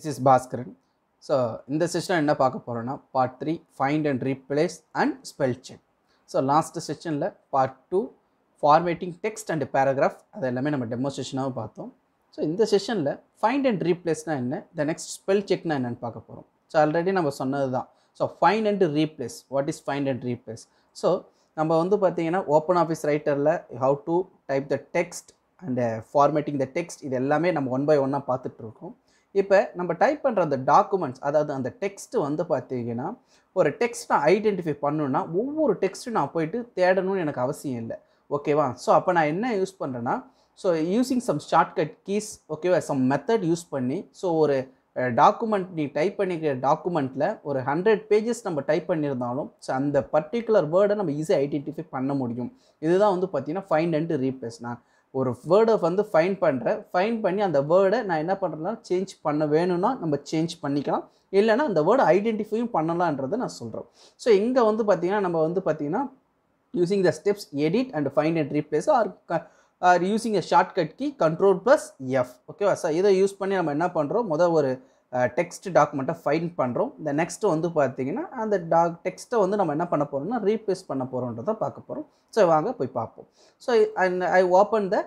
this is Bhaskaran so இந்த செஷனில் என்ன பார்க்க போகிறோன்னா part three find and replace and spell check so last செஷனில் part two formatting text and paragraph அது எல்லாமே நம்ம டெமோஸ்ட்ரேஷனாகவும் பார்த்தோம் ஸோ இந்த செஷனில் ஃபைண்ட் அண்ட் ரீப்ளேஸ்னால் என்ன த நெக்ஸ்ட் ஸ்பெல் செக்னா என்னென்னு பார்க்க போகிறோம் ஸோ ஆல்ரெடி நம்ம சொன்னது தான் so find and replace what is find and replace so நம்ம வந்து பார்த்திங்கன்னா ஓப்பன் ஆஃபீஸ் ரைட்டரில் how to type the text and formatting the text இது எல்லாமே நம்ம ஒன் பை ஒன்னாக பார்த்துட்ருக்கோம் இப்போ நம்ம டைப் பண்ணுற அந்த டாக்குமெண்ட்ஸ் அதாவது அந்த டெக்ஸ்ட்டு வந்து பார்த்தீங்கன்னா ஒரு டெக்ஸ்ட் நான் ஐடென்டிஃபை பண்ணுன்னா ஒவ்வொரு டெக்ஸ்ட்டு நான் போயிட்டு தேடணும்னு எனக்கு அவசியம் இல்லை ஓகேவா ஸோ அப்போ நான் என்ன யூஸ் பண்ணுறேன்னா so using some shortcut keys ஓகேவா சம் மெத்தட் யூஸ் பண்ணி ஸோ ஒரு டாக்குமெண்ட் நீ டைப் பண்ணிக்கிற டாக்குமெண்ட்டில் ஒரு ஹண்ட்ரட் பேஜஸ் நம்ம டைப் பண்ணியிருந்தாலும் ஸோ அந்த பர்டிகுலர் வேர்டை நம்ம ஈஸியாக ஐடென்டிஃபை பண்ண முடியும் இதுதான் வந்து பார்த்திங்கன்னா ஃபைண்ட் அண்ட் ரீப்ளேஸ் நான் ஒரு வேர்டை வந்து ஃபைன் பண்ணுறேன் ஃபைன் பண்ணி அந்த வேர்டை நான் என்ன பண்ணுறேன்னா சேஞ்ச் பண்ண வேணும்னா நம்ம சேஞ்ச் பண்ணிக்கலாம் இல்லைனா அந்த வேர்டை ஐடென்டிஃபையும் பண்ணலான்றதை நான் சொல்கிறேன் ஸோ இங்கே வந்து பார்த்திங்கன்னா நம்ம வந்து பார்த்திங்கன்னா using the steps edit and find and replace or or using a shortcut key control plus F ஓகேவா சார் இதை யூஸ் பண்ணி நம்ம என்ன பண்ணுறோம் முதல் ஒரு டெக்ஸ்ட் டாக்குமெண்ட்டை ஃபைண்ட் பண்ணுறோம் இந்த நெக்ஸ்ட்டு வந்து பார்த்தீங்கன்னா அந்த டாக் டெக்ஸ்ட்டை வந்து நம்ம என்ன பண்ண போகிறோம்னா ரீப்ளேஸ் பண்ண போகிறோன்றதை பார்க்க போகிறோம் ஸோ வாங்க போய் பார்ப்போம் so and I open the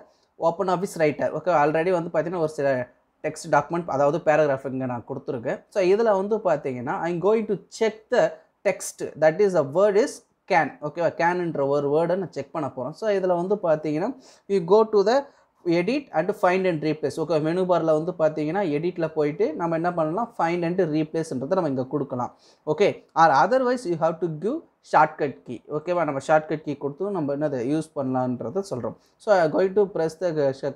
open office writer okay already வந்து பார்த்திங்கன்னா ஒரு சில டெக்ஸ்ட் டாக்குமெண்ட் அதாவது பேராகிராஃப் இங்கே நான் கொடுத்துருக்கேன் ஸோ இதில் வந்து பார்த்திங்கன்னா I going to check the text that is a word is can okay கேனுன்ற ஒரு வேர்டை நான் செக் பண்ண போகிறோம் ஸோ இதில் வந்து பார்த்தீங்கன்னா you go to the edit and find and replace okay menu பாரில் வந்து பார்த்தீங்கன்னா எடிட்டில் போயிட்டு நம்ம என்ன பண்ணலாம் ஃபைண்ட் அண்ட் ரீப்ளேஸ்ன்றதை நம்ம இங்கே கொடுக்கலாம் okay or otherwise you have to give shortcut key ஓகேவா நம்ம ஷார்ட்கட் கீ கொடுத்து நம்ம என்ன அதை யூஸ் பண்ணலான்றதை சொல்கிறோம் so going to press the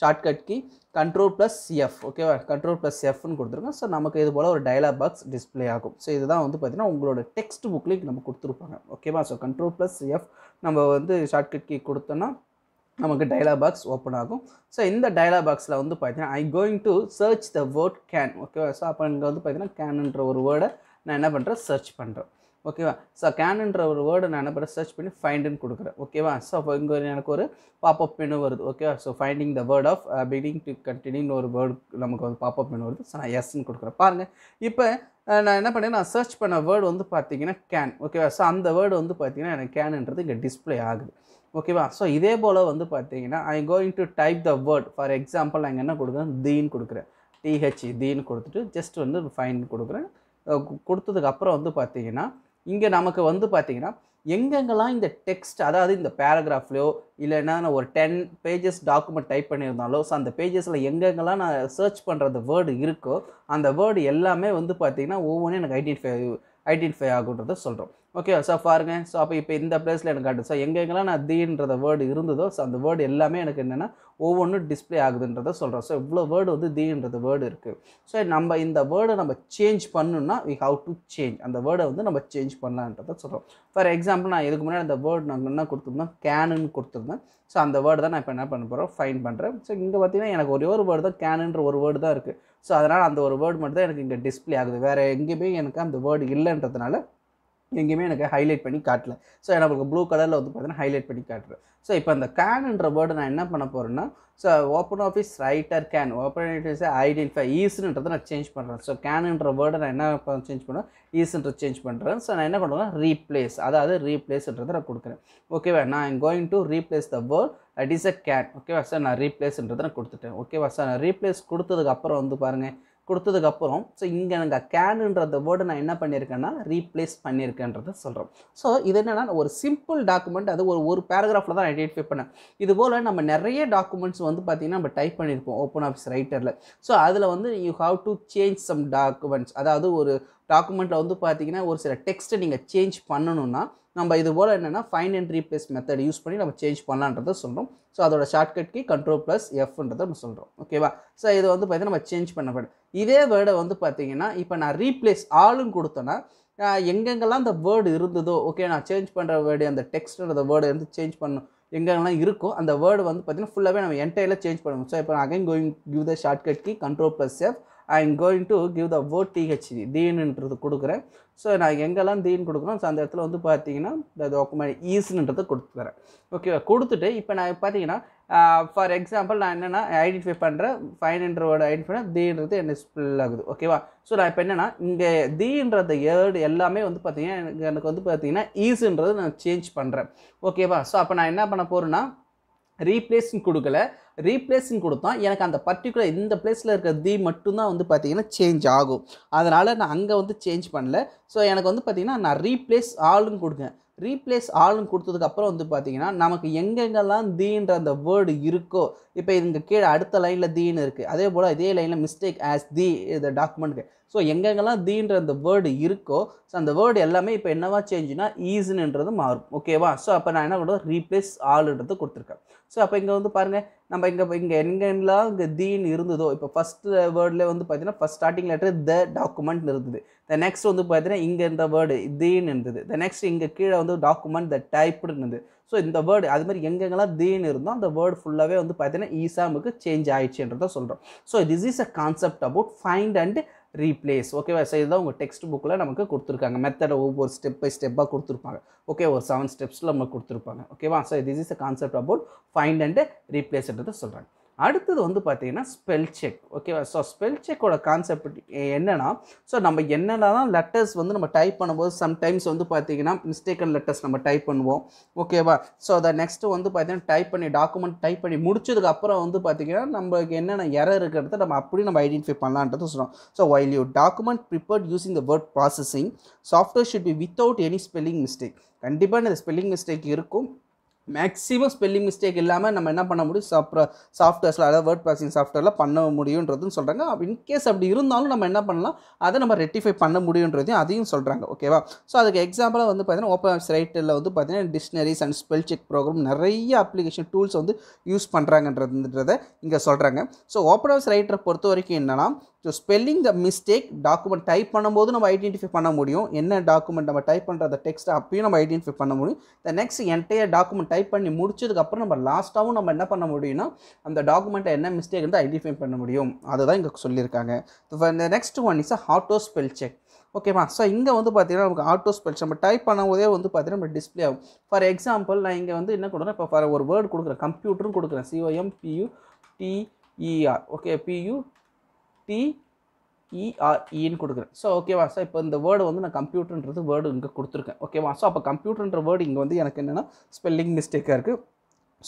shortcut key control plus F ஓகேவா கண்ட்ரோல் ப்ளஸ் எஃப்னு கொடுத்துருக்கோம் ஸோ நமக்கு இது போல் ஒரு டயலாக் பாக்ஸ் டிஸ்பிளே ஆகும் ஸோ இதுதான் வந்து பார்த்திங்கன்னா உங்களோட டெக்ஸ்ட் புக்லேயும் நம்ம கொடுத்துருப்பாங்க ஓகேவா ஸோ கண்ட்ரோல் ப்ளஸ் எஃப் நம்ம வந்து ஷார்ட்கட் கீ கொடுத்தோன்னா நமக்கு டைலாக் பாக்ஸ் ஓப்பன் ஆகும் ஸோ இந்த டைலாக் பாக்ஸில் வந்து பார்த்தீங்கன்னா I going to search the word can ஓகேவா ஸோ அப்போ இங்கே வந்து பார்த்தீங்கன்னா கேனுன்ற ஒரு வேர்டை நான் என்ன பண்ணுறேன் சர்ச் பண்ணுறேன் ஓகேவா ஸோ கேனுன்ற ஒரு வேர்டை நான் என்ன பண்ணுறேன் சர்ச் பண்ணி ஃபைண்டுன்னு கொடுக்குறேன் ஓகேவா ஸோ அப்போ இங்கே எனக்கு ஒரு பாப்பப் மெனு வருது ஓகேவா so finding the word of beginning to கண்டினியூன்னு ஒரு வேர்டு நமக்கு வந்து பாப்பப் மெனு வருது ஸோ நான் எஸ்ன்னு கொடுக்குறேன் பாருங்கள் இப்போ நான் என்ன பண்ணேன் நான் சர்ச் பண்ண வேர்டு வந்து பார்த்தீங்கன்னா கேன் ஓகேவா ஸோ அந்த வேர்டு வந்து பார்த்தீங்கன்னா எனக்கு கேனுன்றது இங்கே டிஸ்பிளே ஆகுது ஓகேவா ஸோ இதே போல் வந்து பார்த்தீங்கன்னா I going to type the word for example நான் என்ன கொடுக்குறேன் தீன் கொடுக்குறேன் டிஹெச் e, தீன் கொடுத்துட்டு ஜஸ்ட் வந்து ஃபைன் கொடுக்குறேன் கொடுத்ததுக்கப்புறம் வந்து பார்த்தீங்கன்னா இங்கே நமக்கு வந்து பார்த்தீங்கன்னா எங்கெங்கெல்லாம் இந்த டெக்ஸ்ட் அதாவது இந்த பேராகிராஃப்லையோ இல்லைன்னா நான் ஒரு டென் பேஜஸ் டாக்குமெண்ட் டைப் பண்ணியிருந்தாலோ ஸோ அந்த பேஜஸில் எங்கெங்கெல்லாம் நான் சர்ச் பண்ணுற அந்த வேர்டு இருக்கோ அந்த வேர்டு எல்லாமே வந்து பார்த்திங்கன்னா ஒவ்வொன்றும் எனக்கு ஐடென்டிஃபை ஐடென்டிஃபை ஆகுன்றத சொல்கிறோம் ஓகே ஸோ பாருங்க ஸோ அப்போ இப்போ இந்த பிளேஸில் எனக்கு காட்டு ஸோ எங்கெங்கெல்லாம் நான் தீன்றத வேர்டு இருந்ததோ ஸோ அந்த வேர்டு எல்லாமே எனக்கு என்னென்னா ஒவ்வொன்றும் டிஸ்பிளே ஆகுதுன்றத சொல்கிறோம் ஸோ இவ்வளோ வேர்டு வந்து தீன்றது வேர்டு இருக்குது ஸோ நம்ம இந்த வேர்டை நம்ம சேஞ்ச் பண்ணணும்னா வி ஹவ் டு சேஞ்ச் அந்த வேர்டை வந்து நம்ம சேஞ்ச் பண்ணலான்றத சொல்கிறோம் ஃபார் எக்ஸாம்பிள் நான் இதுக்கு முன்னாடி அந்த வேர்டு நாங்கள் என்ன கொடுத்துருந்தோம் கேனுன்னு கொடுத்துருந்தேன் ஸோ அந்த வேர்டு தான் நான் இப்போ என்ன பண்ண போகிறோம் ஃபைன் பண்ணுறேன் ஸோ இங்கே பார்த்தீங்கன்னா எனக்கு ஒரே ஒரு வேர்டு தான் கேனுன்ற ஒரு வேர்டு தான் இருக்குது ஸோ அதனால் அந்த ஒரு வேர்டு மட்டும் தான் எனக்கு இங்கே டிஸ்பிளே ஆகுது வேறு எங்கேயுமே எனக்கு அந்த வேர்டு இல்லைன்றதுனால எங்கேயுமே எனக்கு ஹைலைட் பண்ணி காட்டல ஸோ எனக்கு ப்ளூ கலரில் வந்து பார்த்தீங்கன்னா ஹைலைட் பண்ணி காட்டுறேன் ஸோ இப்போ அந்த கேனுன்ற வேர்டு நான் என்ன பண்ண போகிறேன்னா so open office writer can open office identify ஈஸ்ன்றதை நான் சேஞ்ச் பண்ணுறேன் ஸோ கேனுன்ற வேர்டை நான் என்ன சேஞ்ச் பண்ணுறேன் ஈஸ்ன்ற சேஞ்ச் பண்ணுறேன் ஸோ நான் என்ன பண்ணுறேன் ரீப்ளேஸ் அதாவது ரீப்ளேஸ்ன்றதை நான் கொடுக்குறேன் ஓகேவா நான் going to replace the word at is a can ஓகேவா சார் நான் ரீப்ளேஸ்ன்றதை நான் கொடுத்துட்டேன் ஓகேவா சார் நான் ரீப்ளேஸ் கொடுத்ததுக்கப்புறம் வந்து பாருங்கள் கொடுத்ததுக்கப்புறம் ஸோ இங்கே நாங்கள் கேனுன்ற வேர்டு நான் என்ன பண்ணியிருக்கேன்னா ரீப்ளேஸ் பண்ணியிருக்கேன்றத சொல்கிறோம் ஸோ இது என்னென்னா ஒரு சிம்பிள் டாக்குமெண்ட் அது ஒரு ஒரு பேராகிராஃபில் தான் ஐடென்டிஃபை பண்ணேன் இது போல் நம்ம நிறைய டாக்குமெண்ட்ஸ் வந்து பார்த்திங்கன்னா நம்ம டைப் பண்ணியிருப்போம் ஓப்பன் ஆஃபீஸ் ரைட்டரில் ஸோ அதில் வந்து you have to change some documents அதாவது ஒரு டாக்குமெண்ட்டில் வந்து பார்த்தீங்கன்னா ஒரு சில டெக்ஸ்ட்டை நீங்கள் சேஞ்ச் பண்ணணும்னா நம்ம இது போல் என்னென்னா find and replace method use பண்ணி நம்ம சேஞ்ச் பண்ணலான்றதை சொல்கிறோம் ஸோ அதோட ஷார்ட்கட் கீ கண்ட்ரோல் ப்ளஸ் எஃப்ன்றதை நம்ம சொல்கிறோம் ஓகேவா ஸோ இது வந்து பார்த்தீங்கன்னா நம்ம சேஞ்ச் பண்ணப்படும் இதே வேர்டை வந்து பார்த்தீங்கன்னா இப்போ நான் ரீப்ளேஸ் ஆளும் கொடுத்தோன்னா எங்கெங்கெல்லாம் அந்த வேர்டு இருந்ததோ ஓகே நான் சேஞ்ச் பண்ணுற வேர்டு அந்த டெக்ஸ்ட்ன்ற வேர்டு வந்து சேஞ்ச் பண்ணும் எங்கெல்லாம் இருக்கோ அந்த வேர்டு வந்து பார்த்திங்கன்னா ஃபுல்லாகவே நம்ம என்டையில் சேஞ்ச் பண்ணணும் ஸோ இப்போ again going give the shortcut key control plus F I am going to give the word THT தீன்ன்றது கொடுக்குறேன் ஸோ நான் எங்கெல்லாம் தீன் கொடுக்குறோம் ஸோ அந்த இடத்துல வந்து பார்த்தீங்கன்னா இந்த டாக்குமெண்ட் ஈஸ்ன்றதை கொடுத்துக்கிறேன் ஓகேவா கொடுத்துட்டு இப்போ நான் பார்த்தீங்கன்னா ஃபார் எக்ஸாம்பிள் நான் என்னென்னா ஐடென்டிஃபை பண்ணுறேன் ஃபைன்ன்ற வேர்டு ஐடென்டிஃபை தீன்றது என்ன ஸ்பில் ஆகுது ஓகேவா ஸோ நான் இப்போ என்னென்னா இங்கே தீன்றது ஏர்டு எல்லாமே வந்து பார்த்தீங்கன்னா எனக்கு எனக்கு வந்து பார்த்தீங்கன்னா ஈஸுன்றது நான் சேஞ்ச் பண்ணுறேன் ஓகேவா ஸோ அப்போ நான் என்ன பண்ண போகிறேன்னா ரீப்ளேஸ் கொடுக்கல ரீப்ளேஸ்ன்னு கொடுத்தோம் எனக்கு அந்த பர்டிகுலர் இந்த பிளேஸில் இருக்கிற தி மட்டும்தான் வந்து பார்த்திங்கன்னா சேஞ்ச் ஆகும் அதனால் நான் அங்கே வந்து சேஞ்ச் பண்ணல ஸோ எனக்கு வந்து பார்த்திங்கன்னா நான் ரீப்ளேஸ் ஆளுன்னு கொடுக்கேன் ரீப்ளேஸ் ஆளுன்னு கொடுத்ததுக்கப்புறம் வந்து பார்த்திங்கன்னா நமக்கு எங்கெங்கெல்லாம் தீன்ற அந்த வேர்டு இருக்கோ இப்போ இதுக்கு கீழே அடுத்த லைனில் தீன்னு இருக்குது அதே போல் இதே லைனில் மிஸ்டேக் ஆஸ் தி இந்த டாக்குமெண்ட்டுக்கு ஸோ எங்கெங்கெல்லாம் தீன்ற அந்த வேர்டு இருக்கோ ஸோ அந்த வேர்டு எல்லாமே இப்போ என்னவா சேஞ்சுனா ஈஸுன்றது மாறும் ஓகேவா ஸோ அப்போ நான் என்ன பண்ணுவது ரீப்ளேஸ் ஆளுன்றது கொடுத்துருக்கேன் ஸோ அப்போ இங்கே வந்து பாருங்கள் நம்ம இங்கே இங்கே எங்கெல்லாம் இங்கே தீன் இருந்ததோ இப்போ ஃபஸ்ட்டு வேர்டில் வந்து பார்த்தீங்கன்னா first starting letter the document இருந்தது த நெக்ஸ்ட் வந்து பார்த்தீங்கன்னா இங்கே இருந்த வேர்டு தீன் இருந்தது த நெக்ஸ்ட் இங்கே கீழே வந்து டாக்குமெண்ட் த டைப்டு இருந்தது ஸோ இந்த வேர்டு அது மாதிரி எங்கெங்கெல்லாம் தீன்னு இருந்தோ அந்த வேர்டு ஃபுல்லாகவே வந்து பார்த்தீங்கன்னா ஈசாமுக்கு சேஞ்ச் ஆயிடுச்சுன்றதை சொல்கிறோம் so this is a concept about find and replace ஓகேவா ஸோ இதுதான் உங்கள் டெக்ஸ்ட் புக்கில் நமக்கு கொடுத்துருக்காங்க மெத்தடை ஒவ்வொரு ஸ்டெப் பை ஸ்டெப்பாக கொடுத்துருப்பாங்க ஓகே ஒரு செவன் ஸ்டெப்ஸில் நமக்கு கொடுத்துருப்பாங்க ஓகேவா so this is a concept about find and ரீப்ளேஸ்ன்றதை சொல்கிறாங்க அடுத்தது வந்து பார்த்தீங்கன்னா ஸ்பெல் செக் ஓகேவா ஸோ ஸ்பெல் செக்கோட கான்செப்ட் என்னென்னா ஸோ நம்ம என்னென்னலாம் லெட்டர்ஸ் வந்து நம்ம டைப் பண்ணும்போது சம்டைம்ஸ் வந்து பார்த்தீங்கன்னா மிஸ்டேக்கன் லெட்டர்ஸ் நம்ம டைப் பண்ணுவோம் ஓகேவா ஸோ அதை நெக்ஸ்ட்டு வந்து பார்த்தீங்கன்னா டைப் பண்ணி டாக்குமெண்ட் டைப் பண்ணி முடிச்சதுக்கு அப்புறம் வந்து பார்த்தீங்கன்னா நம்மளுக்கு என்னென்ன எரர் இருக்கிறத நம்ம அப்படி நம்ம ஐடென்டிஃபை பண்ணலான்றது சொல்கிறோம் so while you document prepared using the word processing software should be without any spelling mistake கண்டிப்பாக இந்த ஸ்பெல்லிங் மிஸ்டேக் இருக்கும் மேக்ஸிமம் ஸ்பெல்லிங் மிஸ்டேக் இல்லாமல் நம்ம என்ன பண்ண முடியும் சாஃப்ட் சாஃப்ட்வேர்ஸில் அதாவது வேர்ட் ப்ராசிங் சாஃப்ட்வேரில் பண்ண முடியுன்றதுன்னு சொல்கிறாங்க இன்கேஸ் அப்படி இருந்தாலும் நம்ம என்ன பண்ணலாம் அதை நம்ம ரெட்டிஃபை பண்ண முடியுன்றதையும் அதையும் சொல்கிறாங்க ஓகேவா ஸோ அதுக்கு எக்ஸாம்பிளாக வந்து பார்த்தீங்கன்னா ஓப்பன் வெப்ஸ் ரைட்டில் வந்து பார்த்தீங்கன்னா dictionaries and spell check program நிறைய அப்ளிகேஷன் டூல்ஸ் வந்து யூஸ் பண்ணுறாங்கன்றதுன்றதை இங்கே சொல்கிறாங்க ஸோ ஓப்பன் வெப்ஸ் ரைட்டரை பொறுத்த வரைக்கும் என்னென்னா so spelling the mistake document type பண்ணும்போது நம்ம ஐடென்டிஃபை பண்ண முடியும் என்ன டாக்குமெண்ட் நம்ம டைப் பண்ணுற டெக்ஸ்ட் அப்பயும் நம்ம ஐடென்டிஃபை பண்ண முடியும் the next entire document type பண்ணி முடிச்சதுக்கப்புறம் நம்ம லாஸ்ட்டாகவும் நம்ம என்ன பண்ண முடியும்னா அந்த டாக்குமெண்ட்டை என்ன மிஸ்டேக் வந்து ஐடென்டிஃபை பண்ண முடியும் அதுதான் இங்கே சொல்லியிருக்காங்க இந்த next one is auto spell check ஓகேவா ஸோ இங்கே வந்து பார்த்தீங்கன்னா நமக்கு ஆட்டோ ஸ்பெல்ஸ் நம்ம டைப் பண்ணும்போதே வந்து பார்த்தீங்கன்னா நம்ம டிஸ்பிளே ஆகும் ஃபார் எக்ஸாம்பிள் நான் இங்கே வந்து என்ன கொடுக்குறேன் இப்போ ஃபார் ஒரு வேர்டு கொடுக்குறேன் கம்ப்யூட்டரும் கொடுக்குறேன் COM PU TER okay PU டிஇஆர்இன்னு e e கொடுக்குறேன் ஸோ ஓகேவா ஸோ இப்போ இந்த வேர்டு வந்து நான் கம்ப்யூட்டர்ன்றது வேர்டு இங்கே கொடுத்துருக்கேன் ஓகேவா ஸோ அப்போ கம்ப்யூட்டர்ன்ற வேர்டு இங்கே வந்து எனக்கு என்னென்னா ஸ்பெல்லிங் மிஸ்டேக்காக இருக்குது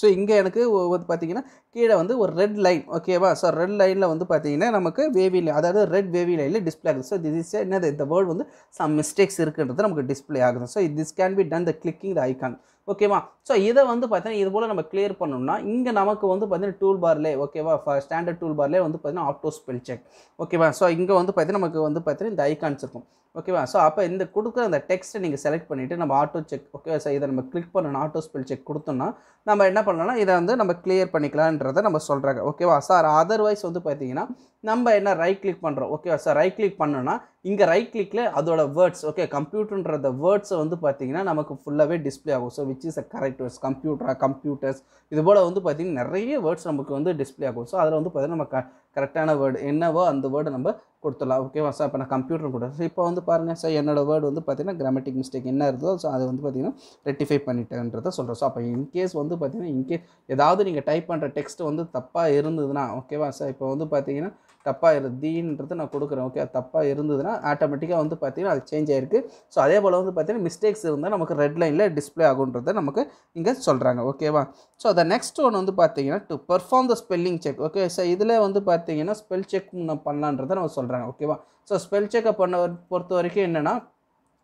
ஸோ இங்கே எனக்கு வந்து பார்த்தீங்கன்னா கீழே வந்து ஒரு ரெட் லைன் ஓகேவா ஸோ ரெட் லைனில் வந்து பார்த்தீங்கன்னா நமக்கு வேவி லைன் அதாவது ரெட் வேவி லைனில் டிஸ்பிளே ஆகுது ஸோ திஸ் என்னது இந்த வேர்டு வந்து சம் மிஸ்டேக்ஸ் இருக்குன்றது நமக்கு டிஸ்பிளே ஆகுது so this can be done the clicking the icon ஓகேவா ஸோ இதை வந்து பார்த்தீங்கன்னா இது போல் நம்ம கிளியர் பண்ணோம்னா இங்கே நமக்கு வந்து பார்த்தீங்கன்னா டூல் பார்லே ஓகேவா ஸ்டாண்டர்ட் டூல் பார்லே வந்து பார்த்தீங்கன்னா ஆட்டோ ஸ்பெல் செக் ஓகேவா ஸோ இங்கே வந்து பார்த்தீங்கன்னா நமக்கு வந்து பார்த்தீங்கன்னா இந்த ஐக்கான்ஸ் இருக்கும் ஓகேவா ஸோ அப்போ இந்த கொடுக்குற அந்த டெக்ஸ்ட்டை நீங்கள் செலக்ட் பண்ணிவிட்டு நம்ம ஆட்டோ செக் ஓகேவா சார் இதை நம்ம கிளிக் பண்ணணும் ஆட்டோ ஸ்பெல் செக் கொடுத்தோம்னா நம்ம என்ன பண்ணலாம்னா இதை வந்து நம்ம கிளியர் பண்ணிக்கலான்றதை நம்ம சொல்கிறாங்க ஓகேவா சார் அதர்வைஸ் வந்து பார்த்தீங்கன்னா நம்ம என்ன ரைட் கிளிக் பண்ணுறோம் ஓகேவா சார் ரைட் கிளிக் பண்ணோன்னா இங்கே ரைட் கிளிக்கில் அதோட வேர்ட்ஸ் ஓகே கம்ப்யூட்டர்ன்ற வேர்ட்ஸை வந்து பார்த்தீங்கன்னா நமக்கு ஃபுல்லாகவே டிஸ்பிளே ஆகும் so which is a correct words கம்ப்யூட்டரா கம்ப்யூட்டர்ஸ் இது போல் வந்து பார்த்திங்கன்னா நிறைய வேர்ட்ஸ் நமக்கு வந்து டிஸ்பிளே ஆகும் ஸோ அதில் வந்து பார்த்திங்கன்னா நம்ம க கரெக்டான வேர்டு என்னவோ அந்த வேர்டை நம்ம கொடுத்துடலாம் ஓகேவா சார் இப்போ நான் கம்ப்யூட்டர் கொடுத்தேன் இப்போ வந்து பாருங்கள் சார் என்னோடய வேர்டு வந்து பார்த்திங்கன்னா கிராமட்டிக் மிஸ்டேக் என்ன இருந்தோ ஸோ அதை வந்து பார்த்தீங்கன்னா ரெட்டிஃபை பண்ணிட்டேன்றதை சொல்கிறேன் ஸோ அப்போ இன்கேஸ் வந்து பார்த்தீங்கன்னா இன்கேஸ் ஏதாவது நீங்கள் டைப் பண்ணுற டெக்ஸ்ட் வந்து தப்பாக இருந்ததுன்னா ஓகேவா சார் இப்போ வந்து பார்த்தீங்கன்னா தப்பாக தீன்றது நான் கொடுக்குறேன் ஓகே அது தப்பாக இருந்ததுன்னா ஆட்டோமேட்டிக்காக வந்து பார்த்தீங்கன்னா அது சேஞ்ச் ஆகிருக்கு ஸோ அதே போல் வந்து பார்த்தீங்கன்னா மிஸ்டேக்ஸ் இருந்தால் நமக்கு ரெட் லைனில் டிஸ்பிளே ஆகுன்றதை நமக்கு இங்கே சொல்கிறாங்க ஓகேவா ஸோ அதை நெக்ஸ்ட் ஒன்று வந்து பார்த்தீங்கன்னா to perform the spelling check okay so இதில் வந்து பார்த்தீங்கன்னா ஸ்பெல் செக் நம்ம பண்ணலான்றதை நம்ம சொல்கிறாங்க ஓகேவா ஸோ ஸ்பெல் செக்கை பண்ண பொறுத்த வரைக்கும் என்னென்னா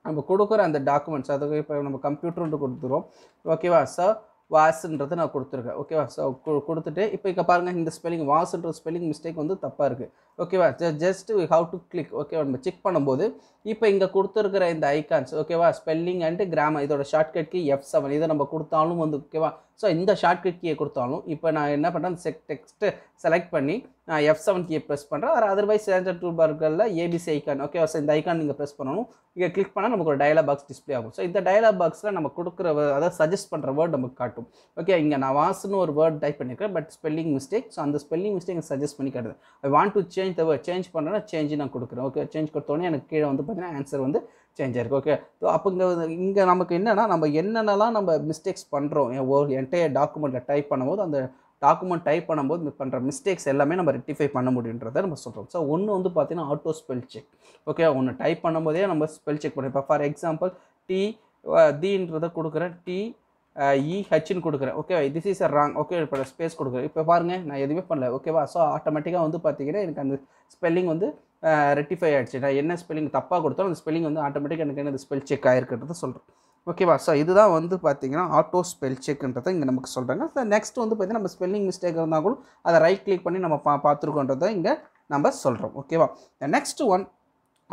நம்ம கொடுக்குற அந்த டாக்குமெண்ட்ஸ் அதுக்கு இப்போ நம்ம கம்ப்யூட்டர் ஒன்று கொடுத்துருவோம் ஓகேவா ஸோ வாஸ்ன்றது நான் கொடுத்துருக்கேன் ஓகேவா ஸோ கொடுத்துட்டு இப்போ இங்கே பாருங்கள் இந்த ஸ்பெல்லிங் வாஸ்ன்ற ஸ்பெல்லிங் மிஸ்டேக் வந்து தப்பாக இருக்குது ஓகேவா ஜ ஜஸ்ட் ஹவு டு கிளிக் ஓகேவா நம்ம செக் பண்ணும்போது இப்போ இங்கே கொடுத்துருக்கிற இந்த ஐக்கான்ஸ் ஓகேவா ஸ்பெல்லிங் அண்டு கிராமர் இதோட ஷார்ட்கட் எஃப் செவன் இதை நம்ம கொடுத்தாலும் வந்து ஓகேவா ஸோ இந்த ஷார்ட்கட் கீயை கொடுத்தாலும் இப்போ நான் என்ன பண்ணுறேன் செக் டெக்ஸ்ட்டு செலக்ட் பண்ணி நான் எஃப் செவன் கீயை ப்ரெஸ் பண்ணுறேன் அது அதர்வைஸ் ஸ்டாண்டர்ட் டூ பர்களில் ஏபிசி ஐக்கான் ஓகே சார் இந்த ஐக்கான் நீங்கள் ப்ரெஸ் பண்ணணும் இங்கே கிளிக் பண்ணால் நமக்கு ஒரு டயலாக் பாக்ஸ் டிஸ்பிளே ஆகும் ஸோ இந்த டயலாக் பாக்ஸில் நம்ம கொடுக்குற அதாவது சஜஸ்ட் பண்ணுற வேர்டு நமக்கு காட்டும் ஓகே இங்கே நான் வாசுன்னு ஒரு வேர்ட் டைப் பண்ணியிருக்கேன் பட் ஸ்பெல்லிங் மிஸ்டேக் ஸோ அந்த ஸ்பெல்லிங் மிஸ்டேக் சஜஸ்ட் பண்ணி காட்டுது I want to change the word change பண்ணுறேன்னா சேஞ்சு நான் கொடுக்குறேன் ஓகே சேஞ்ச் கொடுத்தோடனே எனக்கு கீழே வந்து பார்த்தீங்கன்னா ஆன்சர் வந்து சேஞ்ச் ஆயிருக்கு ஓகே ஸோ அப்போ இங்கே இங்கே நமக்கு என்னென்னா நம்ம என்னென்னலாம் நம்ம மிஸ்டேக்ஸ் பண்ணுறோம் ஒரு என்டையர் டாக்குமெண்ட்டில் டைப் பண்ணும்போது அந்த டாக்குமெண்ட் டைப் பண்ணும்போது பண்ணுற மிஸ்டேக்ஸ் எல்லாமே நம்ம ரெக்டிஃபை பண்ண முடியுன்றதை நம்ம சொல்கிறோம் ஸோ ஒன்று வந்து பார்த்தீங்கன்னா ஆட்டோ ஸ்பெல் செக் ஓகே ஒன்று டைப் பண்ணும்போதே நம்ம ஸ்பெல் செக் பண்ணி இப்போ ஃபார் எக்ஸாம்பிள் டி தீன்றதை கொடுக்குறேன் டி இஹெச்னு e, கொடுக்குறேன் okay this is a wrong okay இப்போ ஸ்பேஸ் கொடுக்குறேன் இப்போ பாருங்கள் நான் எதுவுமே பண்ணல ஓகேவா ஸோ ஆட்டோமேட்டிக்காக வந்து பார்த்தீங்கன்னா எனக்கு அந்த ஸ்பெல்லிங் வந்து ரெட்டிஃபை ஆகிடுச்சு நான் என்ன ஸ்பெல்லிங் தப்பாக கொடுத்தாலும் அந்த ஸ்பெல்லிங் வந்து ஆட்டோமேட்டிக்காக எனக்கு என்ன ஸ்பெல் செக் ஆகிருக்குன்றத சொல்கிறேன் ஓகேவா ஸோ இதுதான் வந்து பார்த்தீங்கன்னா ஆட்டோ ஸ்பெல் செக்ன்றதை இங்கே நமக்கு சொல்கிறாங்க நெக்ஸ்ட் வந்து பார்த்தீங்கன்னா நம்ம ஸ்பெல்லிங் மிஸ்டேக் இருந்தால் கூட அதை ரைட் கிளிக் பண்ணி நம்ம பா பார்த்துருக்கோன்றதை இங்கே நம்ம சொல்கிறோம் ஓகேவா நெக்ஸ்ட் ஒன்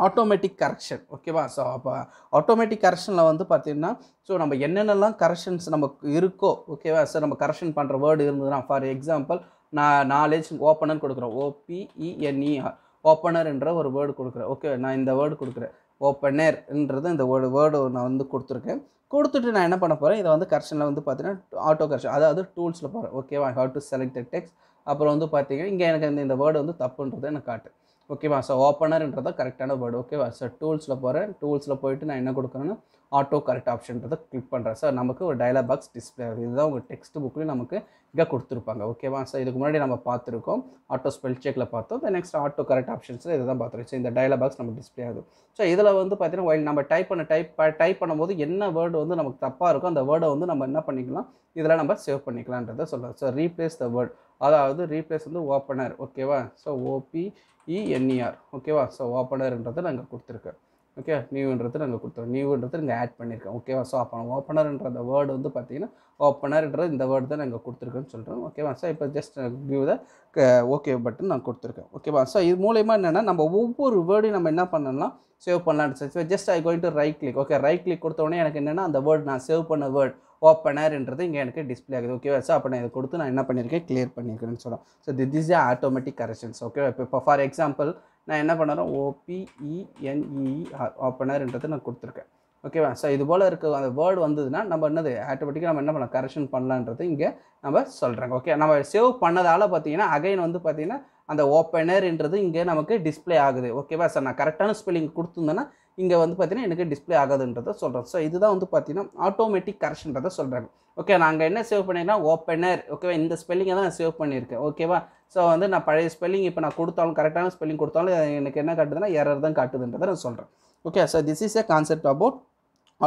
ஆட்டோமேட்டிக் கரெக்ஷன் ஓகேவா ஸோ அப்போ ஆட்டோமேட்டிக் கரெக்ஷனில் வந்து பார்த்திங்கன்னா ஸோ நம்ம என்னென்னலாம் கரெக்ஷன்ஸ் நமக்கு இருக்கோ ஓகேவா சார் நம்ம கரெக்ஷன் பண்ணுற வேர்டு இருந்ததுன்னா ஃபார் எக்ஸாம்பிள் நான் நாலேஜ் ஓப்பனன்னு கொடுக்குறோம் ஓபிஇஎன்இஆர் ஓப்பனர் என்ற ஒரு வேர்டு கொடுக்குறேன் ஓகே நான் இந்த வேர்டு கொடுக்குறேன் ஓப்பனர்ன்றது இந்த வேர்டு வேர்டு நான் வந்து கொடுத்துருக்கேன் கொடுத்துட்டு நான் என்ன பண்ண போகிறேன் இதை வந்து கரெக்ஷனில் வந்து பார்த்தீங்கன்னா ஆட்டோ கரெக்ஷன் அதாவது டூல்ஸில் போகிறேன் ஓகேவா ஹவ் டு செலக்ட் டெக்ஸ்ட் அப்புறம் வந்து பார்த்தீங்கன்னா இங்கே எனக்கு இந்த இந்த வேர்டு வந்து தப்புன்றதை எனக்கு காட்டு ஓகேவா ஸோ ஓப்பனர்ன்றதான் கரெக்டான வேர்டு ஓகேவா ஸோ டூல்ஸில் போகிறேன் டூல்ஸில் போயிட்டு நான் என்ன கொடுக்குறேன்னா ஆட்டோ கரெக்ட் ஆப்ஷன்றதை கிளிக் பண்ணுறேன் சார் நமக்கு ஒரு டயலாக் பாக்ஸ் டிஸ்பிளே ஆகுது இதுதான் உங்கள் டெக்ஸ்ட் புக்லேயும் நமக்கு இங்கே கொடுத்துருப்பாங்க ஓகேவா சார் இதுக்கு முன்னாடி நம்ம பார்த்துருக்கோம் ஆட்டோ ஸ்பெல் செக்கில் பார்த்தோம் இந்த நெக்ஸ்ட் ஆட்டோ கரெக்ட் ஆப்ஷன்ஸில் இதை தான் பார்த்துருக்கோம் ஸோ இந்த டயலாக் பாக்ஸ் நம்ம டிஸ்பிளே ஆகுது ஸோ இதில் வந்து பார்த்திங்கன்னா ஒயில் நம்ம டைப் பண்ண டைப் டைப் பண்ணும்போது என்ன வேர்டு வந்து நமக்கு தப்பாக இருக்கும் அந்த வேர்டை வந்து நம்ம என்ன பண்ணிக்கலாம் இதில் நம்ம சேவ் பண்ணிக்கலான்றதை சொல்கிறோம் ஸோ ரீப்ளேஸ் த வேர்ட் அதாவது ரீப்ளேஸ் வந்து ஓப்பனர் ஓகேவா ஸோ ஓபிஇஎன்இஆர் ஓகேவா e e ஸோ ஓப்பனர்ன்றதை நாங்கள் கொடுத்துருக்கேன் ஓகே நியூன்றது நாங்கள் கொடுத்துருவோம் நியூன்றது இங்கே ஆட் பண்ணியிருக்கோம் ஓகேவா ஸோ அப்போ ஓப்பனர்ன்ற அந்த வேர்டு வந்து பார்த்தீங்கன்னா ஓப்பனர்ன்றது இந்த வேர்டு தான் நாங்கள் கொடுத்துருக்கோன்னு சொல்கிறோம் ஓகேவா சார் இப்போ just give the okay button நான் கொடுத்துருக்கேன் ஓகேவா சார் இது மூலயமா என்னென்னா நம்ம ஒவ்வொரு வேர்டையும் நம்ம என்ன பண்ணலாம் சேவ் பண்ணலான்னு just I going to right click okay right click உடனே எனக்கு என்னென்னா அந்த வேர்டு நான் சேவ் பண்ண வேர்டு ஓப்பனர்ன்றது இங்கே எனக்கு டிஸ்பிளே ஆகுது ஓகேவா ஸோ அப்போ நான் இதை கொடுத்து நான் என்ன பண்ணியிருக்கேன் கிளியர் பண்ணியிருக்கேன்னு சொல்லலாம் so this is automatic corrections ஓகேவா இப்போ ஃபார் எக்ஸாம்பிள் நான் என்ன பண்ணுறேன் ஓபிஇஎன்இஆர் e e e ஓப்பனர்ன்றது நான் கொடுத்துருக்கேன் ஓகேவா ஸோ இது போல் இருக்க அந்த வேர்டு வந்ததுன்னா நம்ம என்னது ஆட்டோமேட்டிக்காக நம்ம என்ன பண்ணலாம் கரெக்ஷன் பண்ணலான்றது இங்கே நம்ம சொல்கிறாங்க ஓகே நம்ம சேவ் பண்ணதால் பார்த்தீங்கன்னா அகைன் வந்து பார்த்தீங்கன்னா அந்த ஓப்பனர்ன்றது இங்கே நமக்கு டிஸ்பிளே ஆகுது ஓகேவா சார் நான் கரெக்டான ஸ்பெல்லிங் கொடுத்துருந்தேன்னா இங்கே வந்து பார்த்தீங்கன்னா எனக்கு டிஸ்பிளே ஆகாதுன்றதை சொல்கிறோம் ஸோ இதுதான் வந்து பார்த்தீங்கன்னா ஆட்டோமேட்டிக் கரெக்ஷன்றதை சொல்கிறாங்க ஓகே நாங்கள் என்ன சேவ் பண்ணியிருக்கோம் ஓப்பனர் ஓகேவா இந்த ஸ்பெல்லிங்கை தான் நான் சேவ் பண்ணியிருக்கேன் ஓகேவா ஸோ வந்து நான் பழைய ஸ்பெல்லிங் இப்போ நான் கொடுத்தாலும் கரெக்டான ஸ்பெல்லிங் கொடுத்தாலும் எனக்கு என்ன காட்டுதுன்னா எரர் தான் காட்டுதுன்றதை நான் சொல்கிறேன் okay so this is a concept about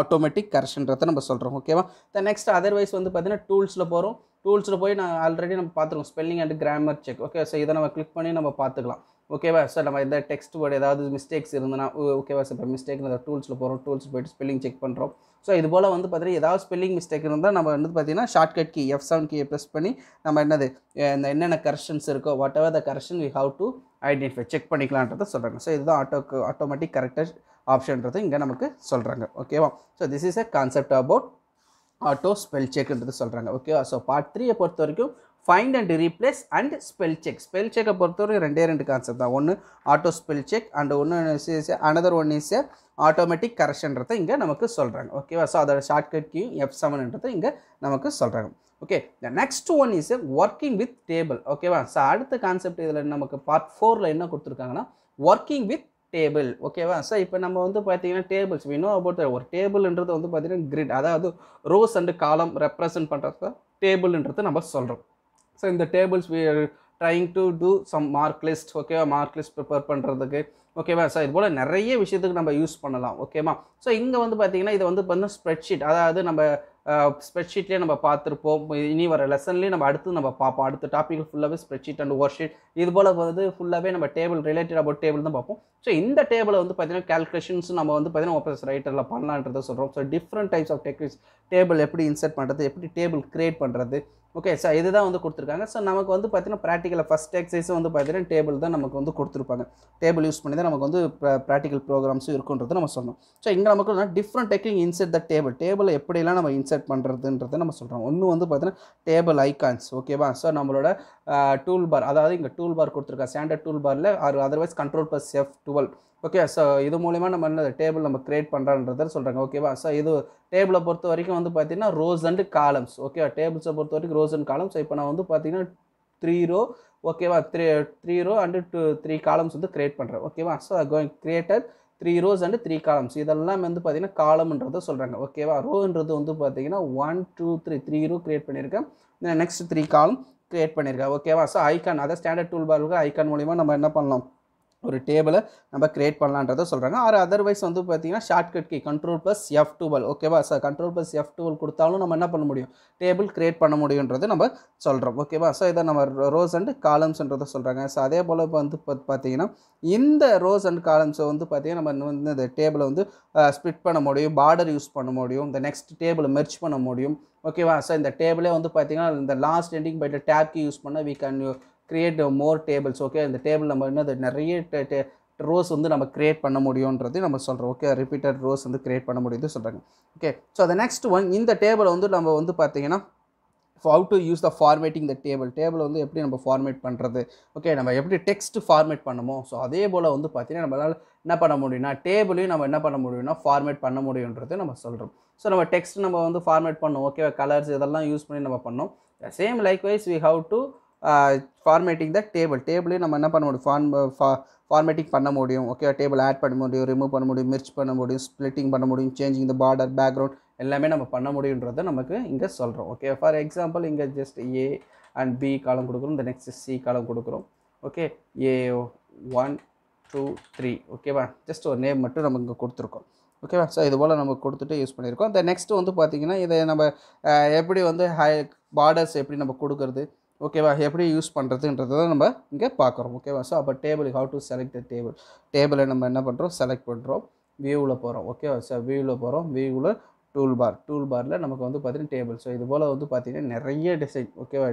automatic கரெக்ஷன்றதை நம்ம சொல்கிறோம் ஓகேவா த நெக்ஸ்ட் அதர்வைஸ் வந்து பார்த்தீங்கன்னா டூல்ஸில் போகிறோம் டூல்ஸில் போய் நான் ஆல்ரெடி நம்ம பார்த்துருக்கோம் spelling and grammar check okay so இதை நம்ம கிளிக் பண்ணி நம்ம பார்த்துக்கலாம் ஓகேவா சார் நம்ம எந்த டெக்ஸ்ட் வேர்டு ஏதாவது மிஸ்டேக்ஸ் இருந்ததுன்னா ஓகேவா சார் இப்போ மிஸ்டேக் இந்த டூல்ஸில் போகிறோம் டூல்ஸ் போய்ட்டு ஸ்பெல்லிங் செக் பண்ணுறோம் ஸோ இது போல் வந்து பார்த்தீங்கன்னா ஏதாவது ஸ்பெல்லிங் மிஸ்டேக் இருந்தால் நம்ம வந்து பார்த்தீங்கன்னா ஷார்ட்கட் கீ எஃப் செவன் கீயை ப்ரெஸ் பண்ணி நம்ம என்னது இந்த என்னென்ன கரெக்ஷன்ஸ் இருக்கோ whatever the correction we have to identify check பண்ணிக்கலான்றத சொல்கிறாங்க ஸோ இதுதான் ஆட்டோக்கு ஆட்டோமேட்டிக் கரெக்டர் ஆப்ஷன்றது இங்கே நமக்கு சொல்கிறாங்க ஓகேவா so this is a concept about auto spell செக்ன்றது சொல்கிறாங்க ஓகேவா ஸோ பார்ட் த்ரீயை பொறுத்த வரைக்கும் find and replace and spell check spell செக்கை பொறுத்தவரை ரெண்டே ரெண்டு கான்செப்ட் தான் ஒன்று ஆட்டோ ஸ்பெல் செக் அண்ட் ஒன்று is another one is automatic கரெக்ஷன்றதை இங்கே நமக்கு சொல்கிறாங்க ஓகேவா ஸோ அதோட ஷார்ட்கட் கியூ எஃப் செவன்ன்றதை இங்கே நமக்கு சொல்கிறாங்க okay the next one is working with table ஓகேவா ஸோ அடுத்த கான்செப்ட் இதில் நமக்கு பார்ட் ஃபோரில் என்ன கொடுத்துருக்காங்கன்னா ஒர்க்கிங் வித் டேபிள் ஓகேவா ஸோ இப்போ நம்ம வந்து பார்த்தீங்கன்னா டேபிள்ஸ் வேணும் அபவுட் ஒரு டேபிள்ன்றது வந்து பார்த்தீங்கன்னா கிரிட் அதாவது ரோஸ் அண்டு காலம் ரெப்ரசன்ட் பண்ணுறது டேபிள்ன்றது நம்ம சொல்கிறோம் ஸோ இந்த tables we are trying to do some mark list ஓகேவா மார்க் லிஸ்ட் ப்ரிப்பேர் பண்ணுறதுக்கு ஓகேவா ஸோ இது போல் நிறைய விஷயத்துக்கு நம்ம யூஸ் பண்ணலாம் ஓகேவா ஸோ இங்கே வந்து பார்த்திங்கன்னா இது வந்து பார்த்தீங்கன்னா ஸ்ப்ரெட்ஷீட் அதாவது நம்ம ஸ்ப்ரெட்ஷீட்லேயே நம்ம பார்த்துருப்போம் இனி வர லெசன்லேயும் நம்ம அடுத்து நம்ம பார்ப்போம் அடுத்த டாபிக் ஃபுல்லாகவே ஸ்ப்ரெட்ஷீட் அண்ட் ஒர்க் ஷீட் இது போல் வந்து ஃபுல்லாகவே நம்ம டேபிள் ரிலேட்டட் அபவுட் டேபிள் தான் பார்ப்போம் ஸோ இந்த டேபிளை வந்து பார்த்திங்கன்னா கேல்குலேஷன்ஸ் நம்ம வந்து பார்த்திங்கன்னா ஓப்பஸ் ரைட்டரில் பண்ணலான்றதை சொல்கிறோம் so different types of techniques table எப்படி இன்சர்ட் பண்ணுறது எப்படி டேபிள் க்ரியேட் பண்ணுறது ஓகே ஸோ இதுதான் வந்து கொடுத்துருக்காங்க ஸோ நமக்கு வந்து பார்த்தீங்கன்னா ப்ராக்டிக்கலில் ஃபஸ்ட் எக்ஸசைஸும் வந்து பார்த்தீங்கன்னா டேபிள் தான் நமக்கு வந்து கொடுத்துருப்பாங்க டேபிள் யூஸ் பண்ணி தான் நமக்கு வந்து ப்ராக்டிக்கல் ப்ரோக்ராம்ஸும் இருக்குன்றது நம்ம சொல்லணும் ஸோ இங்கே நமக்கு different technique insert the table டேபிளை எப்படிலாம் நம்ம இன்சர்ட் பண்ணுறதுன்றதை நம்ம சொல்கிறோம் ஒன்று வந்து பார்த்தீங்கன்னா டேபிள் ஐக்கான்ஸ் ஓகேவா ஸோ நம்மளோட டூல் பார் அதாவது இங்கே டூல் பார் கொடுத்துருக்கா ஸ்டாண்டர்ட் டூல் பாரில் or otherwise control plus F twelve okay so இது மூலிமா நம்ம என்ன டேபிள் நம்ம க்ரியேட் பண்ணுறான்றதை சொல்கிறாங்க ஓகேவா ஸோ இது டேபிளை பொறுத்த வரைக்கும் வந்து பார்த்தீங்கன்னா ரோஸ் அண்டு காலம்ஸ் ஓகேவா டேபிள்ஸை பொறுத்த வரைக்கும் ரோஸ் அண்ட் காலம்ஸ் இப்போ நான் வந்து பார்த்தீங்கன்னா த்ரீ ரோ ஓகேவா three three row and two three columns வந்து க்ரியேட் பண்ணுறேன் ஓகேவா so going created three rows and three columns இதெல்லாம் வந்து பார்த்தீங்கன்னா காலம்ன்றதை சொல்கிறாங்க ஓகேவா ரோன்றது வந்து பார்த்தீங்கன்னா one two three three row create பண்ணியிருக்கேன் நெக்ஸ்ட் த்ரீ காலம் க்ரியேட் பண்ணியிருக்கேன் ஓகேவா ஸோ ஐக்கான் அதை ஸ்டாண்டர்ட் டூல் பாருக்கு ஐக்கான் மூலிமா நம்ம என்ன பண்ணலாம் ஒரு டேபிளை நம்ம கிரியேட் பண்ணலான்றத சொல்கிறாங்க ஆர் அதர்வைஸ் வந்து பார்த்திங்கன்னா shortcut key control plus F twelve okay sir control plus F twelve கொடுத்தாலும் நம்ம என்ன பண்ண முடியும் டேபிள் கிரியேட் பண்ண முடியுன்றது நம்ம சொல்கிறோம் ஓகேவா ஸோ இதை நம்ம ரோஸ் அண்ட் காலம்ஸ்ன்றதை சொல்கிறாங்க ஸோ அதே போல் இப்போ வந்து பார்த்தீங்கன்னா இந்த ரோஸ் அண்ட் காலம்ஸை வந்து பார்த்திங்கன்னா நம்ம வந்து இந்த டேபிளை வந்து ஸ்ப்ளிட் பண்ண முடியும் பார்டர் யூஸ் பண்ண முடியும் இந்த நெக்ஸ்ட் டேபிளை மெர்ச் பண்ண முடியும் ஓகேவா சார் இந்த டேபிளே வந்து பார்த்திங்கன்னா இந்த லாஸ்ட் எண்டிங் பைட்டில் டேப்க்கு யூஸ் பண்ணால் we can create more tables okay இந்த டேபிள் நம்ம என்ன நிறைய ரோஸ் வந்து நம்ம க்ரியேட் பண்ண முடியுன்றது நம்ம சொல்கிறோம் ஓகே ரிப்பீட்டட் ரோஸ் வந்து க்ரியேட் பண்ண முடியுது சொல்கிறாங்க ஓகே ஸோ அந்த நெக்ஸ்ட் ஒன் இந்த டேபிளை வந்து நம்ம வந்து பார்த்தீங்கன்னா how to use the formatting the table table வந்து எப்படி நம்ம ஃபார்மேட் பண்ணுறது ஓகே நம்ம எப்படி டெக்ஸ்ட் ஃபார்மேட் பண்ணமோ ஸோ அதே போல் வந்து பார்த்திங்கன்னா நம்மளால் என்ன பண்ண முடியும்னா டேபிளையும் நம்ம என்ன பண்ண முடியும்னா ஃபார்மேட் பண்ண முடியுன்றது நம்ம சொல்கிறோம் ஸோ நம்ம டெக்ஸ்ட் நம்ம வந்து ஃபார்மேட் பண்ணோம் ஓகே கலர்ஸ் இதெல்லாம் யூஸ் பண்ணி நம்ம பண்ணோம் same likewise we have to formatting the table டேபிளையும் நம்ம என்ன பண்ண முடியும் ஃபார்ம் ஃபார்மேட்டிங் பண்ண முடியும் ஓகே டேபிள் ஆட் பண்ண முடியும் ரிமூவ் பண்ண முடியும் மிர்ச் பண்ண முடியும் ஸ்ப்ளிட்டிங் பண்ண முடியும் சேஞ்சிங் த பார்டர் பேக்ரவுண்ட் எல்லாமே நம்ம பண்ண முடியுன்றத நமக்கு இங்கே சொல்கிறோம் ஓகே ஃபார் எக்ஸாம்பிள் இங்கே just A and B column கொடுக்குறோம் இந்த நெக்ஸ்ட் சி காலம் கொடுக்குறோம் okay A one two three ஓகேவா ஜஸ்ட் ஒரு நேம் மட்டும் நம்ம இங்கே கொடுத்துருக்கோம் ஓகேவா ஸோ இது போல் நம்ம கொடுத்துட்டு யூஸ் பண்ணியிருக்கோம் இந்த நெக்ஸ்ட்டு வந்து பார்த்திங்கன்னா இதை நம்ம எப்படி வந்து ஹை பார்டர்ஸ் எப்படி நம்ம கொடுக்குறது ஓகேவா எப்படி யூஸ் பண்ணுறதுன்றத தான் நம்ம இங்கே பார்க்குறோம் ஓகேவா ஸோ அப்போ table how to select the table டேபிளை நம்ம என்ன பண்ணுறோம் செலக்ட் பண்ணுறோம் வியூவில் போகிறோம் ஓகேவா சார் வியூவில் போகிறோம் வியூவில் டூல் பார் டூல் பாரில் நமக்கு வந்து பார்த்திங்கன்னா டேபிள் ஸோ இது போல் வந்து பார்த்திங்கன்னா நிறைய டிசைன் ஓகேவா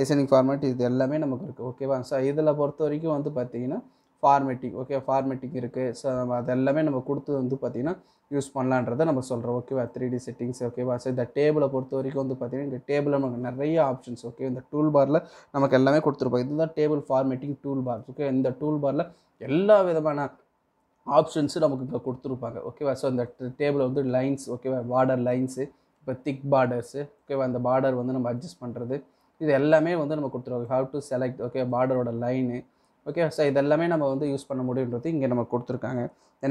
டிசைனிங் ஃபார்மேட் இது எல்லாமே நமக்கு இருக்குது ஓகேவா சார் இதில் பொறுத்த வரைக்கும் வந்து பார்த்திங்கன்னா ஃபார்மெட்டிங் ஓகே ஃபார்மேட்டிங் இருக்குது ஸோ நம்ம அதெல்லாமே நம்ம கொடுத்து வந்து பார்த்திங்கன்னா யூஸ் பண்ணலான்றதை நம்ம சொல்கிறோம் ஓகேவா த்ரீ டி செட்டிங்ஸ் ஓகேவா ஸோ இந்த டேபிளை பொறுத்த வரைக்கும் வந்து பார்த்திங்கன்னா இந்த டேபிளில் நமக்கு நிறைய ஆப்ஷன்ஸ் ஓகே இந்த டூல் பாரில் நமக்கு எல்லாமே கொடுத்துருப்போம் இதுதான் table formatting toolbar okay இந்த டூல் பாரில் எல்லா விதமான ஆப்ஷன்ஸு நமக்கு இப்போ கொடுத்துருப்பாங்க ஓகேவா ஸோ இந்த டேபிள் வந்து லைன்ஸ் ஓகேவா பார்டர் லைன்ஸு இப்போ திக் பார்டர்ஸு ஓகேவா அந்த பார்டர் வந்து நம்ம அட்ஜஸ்ட் பண்ணுறது இது எல்லாமே வந்து நம்ம கொடுத்துருவோம் ஹவ் டு செலக்ட் ஓகே பார்டரோட லைனு ஓகேவா சார் இதெல்லாமே நம்ம வந்து யூஸ் பண்ண முடியுன்றது இங்கே நம்ம கொடுத்துருக்காங்க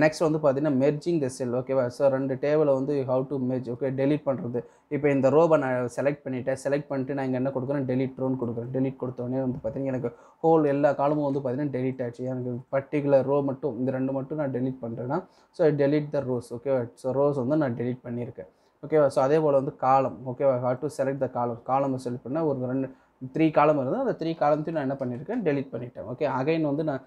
நெக்ஸ்ட் வந்து பார்த்தீங்கன்னா மெர்ஜிங் த செல் ஓகேவா ஸோ ரெண்டு டேபிளை வந்து how to merge okay delete பண்ணுறது இப்போ இந்த ரோவை நான் செலக்ட் பண்ணிவிட்டேன் செலக்ட் பண்ணிட்டு நான் இங்கே என்ன கொடுக்குறேன் டெலிட் ரோன்னு கொடுக்குறேன் டெலிட் கொடுத்தோடனே வந்து பார்த்தீங்கன்னா எனக்கு ஹோல் எல்லா காலமும் வந்து பார்த்தீங்கன்னா டெலிட் ஆச்சு எனக்கு பர்டிகுலர் ரோ மட்டும் இந்த ரெண்டு மட்டும் நான் டெலிட் பண்ணுறேன்னா ஸோ டெலிட் த ரோஸ் ஓகேவா ஸோ ரோஸ் வந்து நான் டெலிட் பண்ணியிருக்கேன் ஓகேவா ஸோ அதே போல் வந்து காலம் ஓகேவா ஹவு டு செலக்ட் த காலம் காலம் செலக்ட் பண்ணால் ஒரு ரெண்டு த்ரீ காலம் இருந்தால் அந்த த்ரீ காலத்தையும் நான் என்ன பண்ணியிருக்கேன் டெலிட் பண்ணிட்டேன் ஓகே அகைன் வந்து நான்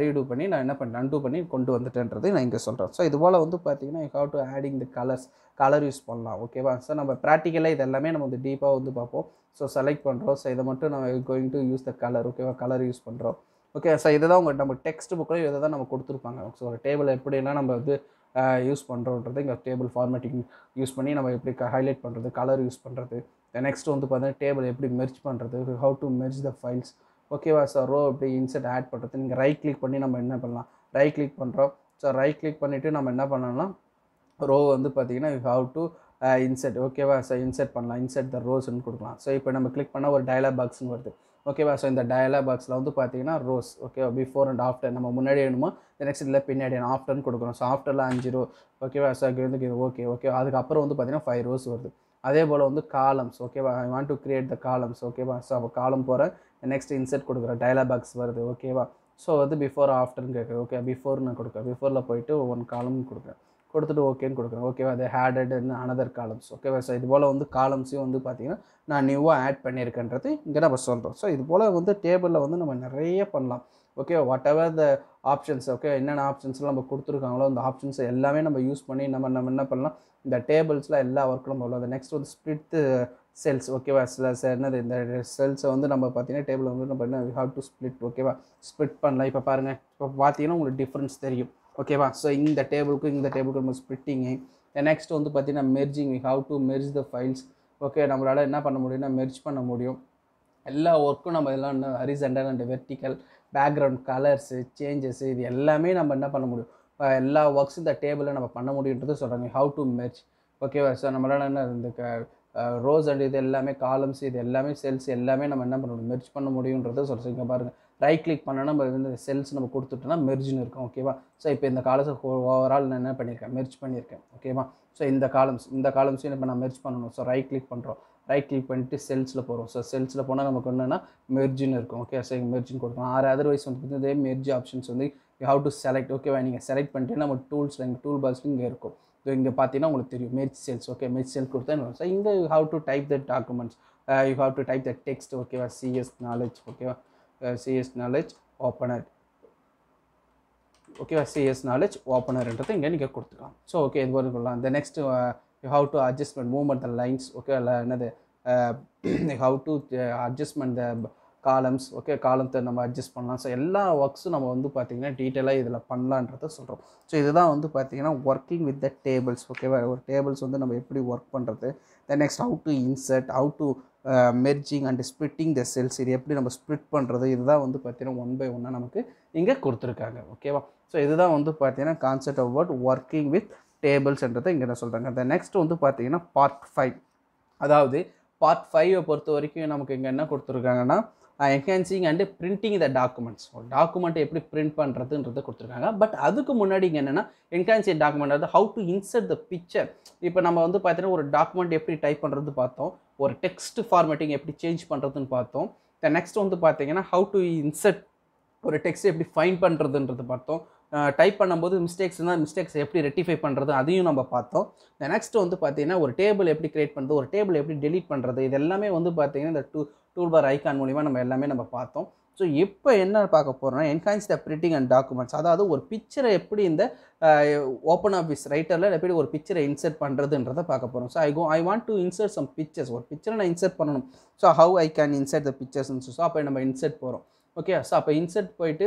ரீடூ பண்ணி நான் என்ன பண்ணேன் அன்டூ பண்ணி கொண்டு வந்துட்டேன்றது நான் இங்கே சொல்கிறேன் ஸோ இதுபோல் வந்து பார்த்தீங்கன்னா you have to adding the colours colour use பண்ணலாம் ஓகேவா ஸோ நம்ம ப்ராக்டிக்கலாக இதெல்லாமே நம்ம வந்து டீப்பாக வந்து பார்ப்போம் ஸோ செலக்ட் பண்ணுறோம் ஸோ இதை மட்டும் நம்ம going to use the colour ஓகேவா கலர் யூஸ் பண்ணுறோம் ஓகே ஸோ இதை தான் உங்கள் நம்ம டெக்ஸ்ட் புக்கில் இதை தான் நம்ம கொடுத்துருப்பாங்க ஸோ ஒரு டேபிள் எப்படிலாம் நம்ம வந்து யூஸ் பண்ணுறோன்றது இங்கே டேபிள் ஃபார்மேட்டிங் யூஸ் பண்ணி நம்ம எப்படி ஹைலைட் பண்ணுறது கலர் யூஸ் பண்ணுறது நெக்ஸ்ட் வந்து பார்த்தீங்கன்னா டேபிள் எப்படி மெர்ச் பண்ணுறது how to merge the files ஓகேவா சார் ரோ எப்படி இன்சர்ட் ஆட் பண்ணுறது நீங்கள் ரைட் கிளிக் பண்ணி நம்ம என்ன பண்ணலாம் ரைட் கிளிக் பண்ணுறோம் ஸோ ரைட் கிளிக் பண்ணிவிட்டு நம்ம என்ன பண்ணலாம் ரோ வந்து பார்த்திங்கன்னா ஹவு டு இன்சர்ட் ஓகேவா சார் இன்சர்ட் பண்ணலாம் இன்சர்ட் த ரோஸ்ன்னு கொடுக்கலாம் ஸோ இப்போ நம்ம கிளிக் பண்ணால் ஒரு டயலாக் பாக்ஸ்னு வருது ஓகேவா ஸோ இந்த டயலாக் பாக்ஸில் வந்து பார்த்தீங்கன்னா ரோஸ் ஓகேவா பிஃபோர் அண்ட் ஆஃப்டர் நம்ம முன்னாடி வேணுமோ நெக்ஸ்ட் இதில் பின்னாடி ஆஃப்டர்னு கொடுக்குறோம் ஸோ ஆஃப்டரில் அஞ்சு ரோ ஓகேவா சார் வந்து ஓகே ஓகே அதுக்கப்புறம் வந்து பார்த்தீங்கன்னா ஃபைவ் ரோஸ் வருது அதே போல் வந்து காலம்ஸ் ஓகேவா I want to create the columns ஓகேவா ஸோ அப்போ காலம் போகிறேன் நெக்ஸ்ட் இன்செர்ட் கொடுக்குறேன் டயலாக் பாக்ஸ் வருது ஓகேவா ஸோ வந்து பிஃபோர் ஆஃப்டர்னு கேட்குறது ஓகே பிஃபோர் நான் கொடுக்குறேன் பிஃபோரில் போயிட்டு ஒன் காலம் கொடுக்குறேன் கொடுத்துட்டு ஓகேன்னு கொடுக்குறேன் ஓகேவா அது ஹேடட் அனதர் காலம்ஸ் ஓகேவா ஸோ இது போல் வந்து காலம்ஸையும் வந்து பார்த்திங்கன்னா நான் நியூவாக ஆட் பண்ணியிருக்கேன்றது இங்கே நம்ம சொல்கிறோம் ஸோ இது போல் வந்து டேபிளில் வந்து நம்ம நிறைய பண்ணலாம் okay whatever the options okay என்னென்ன ஆப்ஷன்ஸ்லாம் நம்ம கொடுத்துருக்காங்களோ அந்த ஆப்ஷன்ஸ் எல்லாமே நம்ம யூஸ் பண்ணி நம்ம நம்ம என்ன பண்ணலாம் இந்த டேபிள்ஸ்லாம் எல்லா ஒர்க்கும் நம்ம வரும் அந்த நெக்ஸ்ட் வந்து ஸ்ப்ளிட் செல்ஸ் ஓகேவா சில என்னது இந்த செல்ஸை வந்து நம்ம பார்த்தீங்கன்னா டேபிள் வந்து நம்ம என்ன ஹவ் டு ஸ்ப்ளிட் ஓகேவா ஸ்ப்ளிட் பண்ணலாம் இப்போ பாருங்கள் இப்போ பார்த்தீங்கன்னா உங்களுக்கு டிஃப்ரென்ஸ் தெரியும் ஓகேவா ஸோ இந்த டேபிளுக்கும் இந்த டேபிளுக்கு நம்ம ஸ்ப்ளிட்டிங்கு நெக்ஸ்ட் வந்து பார்த்தீங்கன்னா merging we have to merge the files okay நம்மளால் என்ன பண்ண முடியும்னா மெர்ஜ் பண்ண முடியும் எல்லா ஒர்க்கும் நம்ம எல்லாம் horizontal and vertical background colours changes இது எல்லாமே நம்ம என்ன பண்ண முடியும் எல்லா ஒர்க்ஸ் இந்த டேபிளில் நம்ம பண்ண முடியுன்றது சொல்கிறாங்க ஹவு டு மெர்ச் ஓகேவா சார் நம்மளால் என்ன இந்த ரோஸ் அண்ட் இது எல்லாமே காலம்ஸ் இது எல்லாமே செல்ஸ் எல்லாமே நம்ம என்ன பண்ண முடியும் மெர்ஜ் பண்ண முடியுன்றதை இங்கே பாருங்கள் ரைட் கிளிக் பண்ணோன்னா நம்ம இந்த செல்ஸ் நம்ம கொடுத்துட்டோம்னா மெர்ஜ்னு இருக்கும் ஓகேவா ஸோ இப்போ இந்த காலத்தை ஓவரால் நான் என்ன பண்ணியிருக்கேன் மெர்ஜ் பண்ணியிருக்கேன் ஓகேவா ஸோ இந்த காலம்ஸ் இந்த காலம்ஸையும் இப்போ நான் மெர்ஜ் பண்ணணும் ஸோ ரைட் கிளிக் பண்ணுறோம் ரைட் கிளிக் பண்ணிட்டு செல்ஸில் போகிறோம் ஸோ செல்ஸில் போனால் நமக்கு என்னென்னா மெர்ஜின்னு இருக்கும் ஓகே ஸோ மெர்ஜின்னு கொடுக்கணும் ஆறு அதர்வைஸ் வந்து இதே மெர்ஜ் ஆப்ஷன்ஸ் வந்து யூ ஹவு டு செலக்ட் ஓகேவா நீங்கள் செலக்ட் பண்ணிட்டு நம்ம டூல்ஸ் எங்கள் டூல் பாக்ஸ் இங்கே இருக்கும் ஸோ இங்கே பார்த்தீங்கன்னா உங்களுக்கு தெரியும் merge cells okay merge cell கொடுத்தா ஸோ இங்கே you have to type the documents you have to type the text ஓகேவா சிஎஸ் நாலேஜ் ஓகேவா சிஎஸ் நாலேஜ் ஓப்பனர் ஓகேவா சிஎஸ் நாலேஜ் ஓப்பனர்ன்றதை இங்கே நீங்கள் கொடுத்துக்கலாம் ஸோ ஓகே இது வரைக்கும் கொடுக்கலாம் இந்த next you have to adjustment movement the lines okay இல்லை என்னது how to adjustment the columns okay காலத்தை நம்ம அட்ஜஸ்ட் பண்ணலாம் ஸோ எல்லா ஒர்க்ஸும் நம்ம வந்து பார்த்திங்கன்னா டீட்டெயிலாக இதில் பண்ணலான்றத சொல்கிறோம் ஸோ இதுதான் வந்து பார்த்திங்கன்னா ஒர்க்கிங் வித் த டேபிள்ஸ் ஓகேவா ஒரு டேபிள்ஸ் வந்து நம்ம எப்படி ஒர்க் பண்ணுறது then next how to insert how to merging and splitting the cells இது எப்படி நம்ம ஸ்ப்ளிட் பண்ணுறது இதுதான் வந்து பார்த்திங்கன்னா ஒன் பை ஒன்னாக நமக்கு இங்கே கொடுத்துருக்காங்க ஓகேவா ஸோ இதுதான் வந்து பார்த்திங்கன்னா கான்செப்ட் ஒர்ட் ஒர்க்கிங் வித் டேபிள்ஸ்ன்றதை இங்கே என்ன சொல்கிறாங்க த நெக்ஸ்ட் வந்து பார்த்திங்கன்னா பார்ட் ஃபைவ் அதாவது பார்ட் ஃபைவை பொறுத்த வரைக்கும் நமக்கு இங்கே என்ன கொடுத்துருக்காங்கன்னா enhancing and printing the documents ஒரு டாக்குமெண்ட்டை எப்படி பிரிண்ட் பண்ணுறதுன்றதை கொடுத்துருக்காங்க பட் அதுக்கு முன்னாடி இங்கே என்னென்னா என்ஹான்சிங் டாக்குமெண்ட் அதாவது how to insert the picture இப்போ நம்ம வந்து பார்த்தீங்கன்னா ஒரு டாக்குமெண்ட் எப்படி டைப் பண்ணுறது பார்த்தோம் ஒரு டெக்ஸ்ட் ஃபார்மேட்டிங் எப்படி சேஞ்ச் பண்ணுறதுன்னு பார்த்தோம் த நெக்ஸ்ட் வந்து பார்த்தீங்கன்னா ஹவு டு இன்சர்ட் ஒரு டெக்ஸ்ட் எப்படி ஃபைன் பண்ணுறதுன்றது பார்த்தோம் டைப் பண்ணும்போது மிஸ்டேக்ஸ் இருந்தால் மிஸ்டேக்ஸ் எப்படி ரெட்டிஃபை பண்ணுறது அதையும் நம்ம பார்த்தோம் இந்த நெக்ஸ்ட் வந்து பார்த்திங்கன்னா ஒரு டேபிள் எப்படி கிரியேட் பண்ணுறது ஒரு டேபிள் எப்படி டெலிட் பண்ணுறது இது எல்லாமே வந்து பார்த்திங்கன்னா இந்த டூ டூல் பார் ஐக்கான் மூலிமா நம்ம எல்லாமே நம்ம பார்த்தோம் ஸோ இப்போ என்ன பார்க்க போகிறோம்னா enhance the printing and documents அதாவது ஒரு பிக்சரை எப்படி இந்த ஓப்பன் ஆஃபீஸ் ரைட்டரில் எப்படி ஒரு பிக்சரை இன்சர்ட் பண்ணுறதுன்றதை பார்க்க போகிறோம் so I go I want to insert some pictures ஒரு பிக்சரை நான் இன்சர்ட் பண்ணணும் so how I can insert the pictures so அப்போ நம்ம இன்சர்ட் போகிறோம் ஓகே ஸோ அப்போ இன்சர்ட் போயிட்டு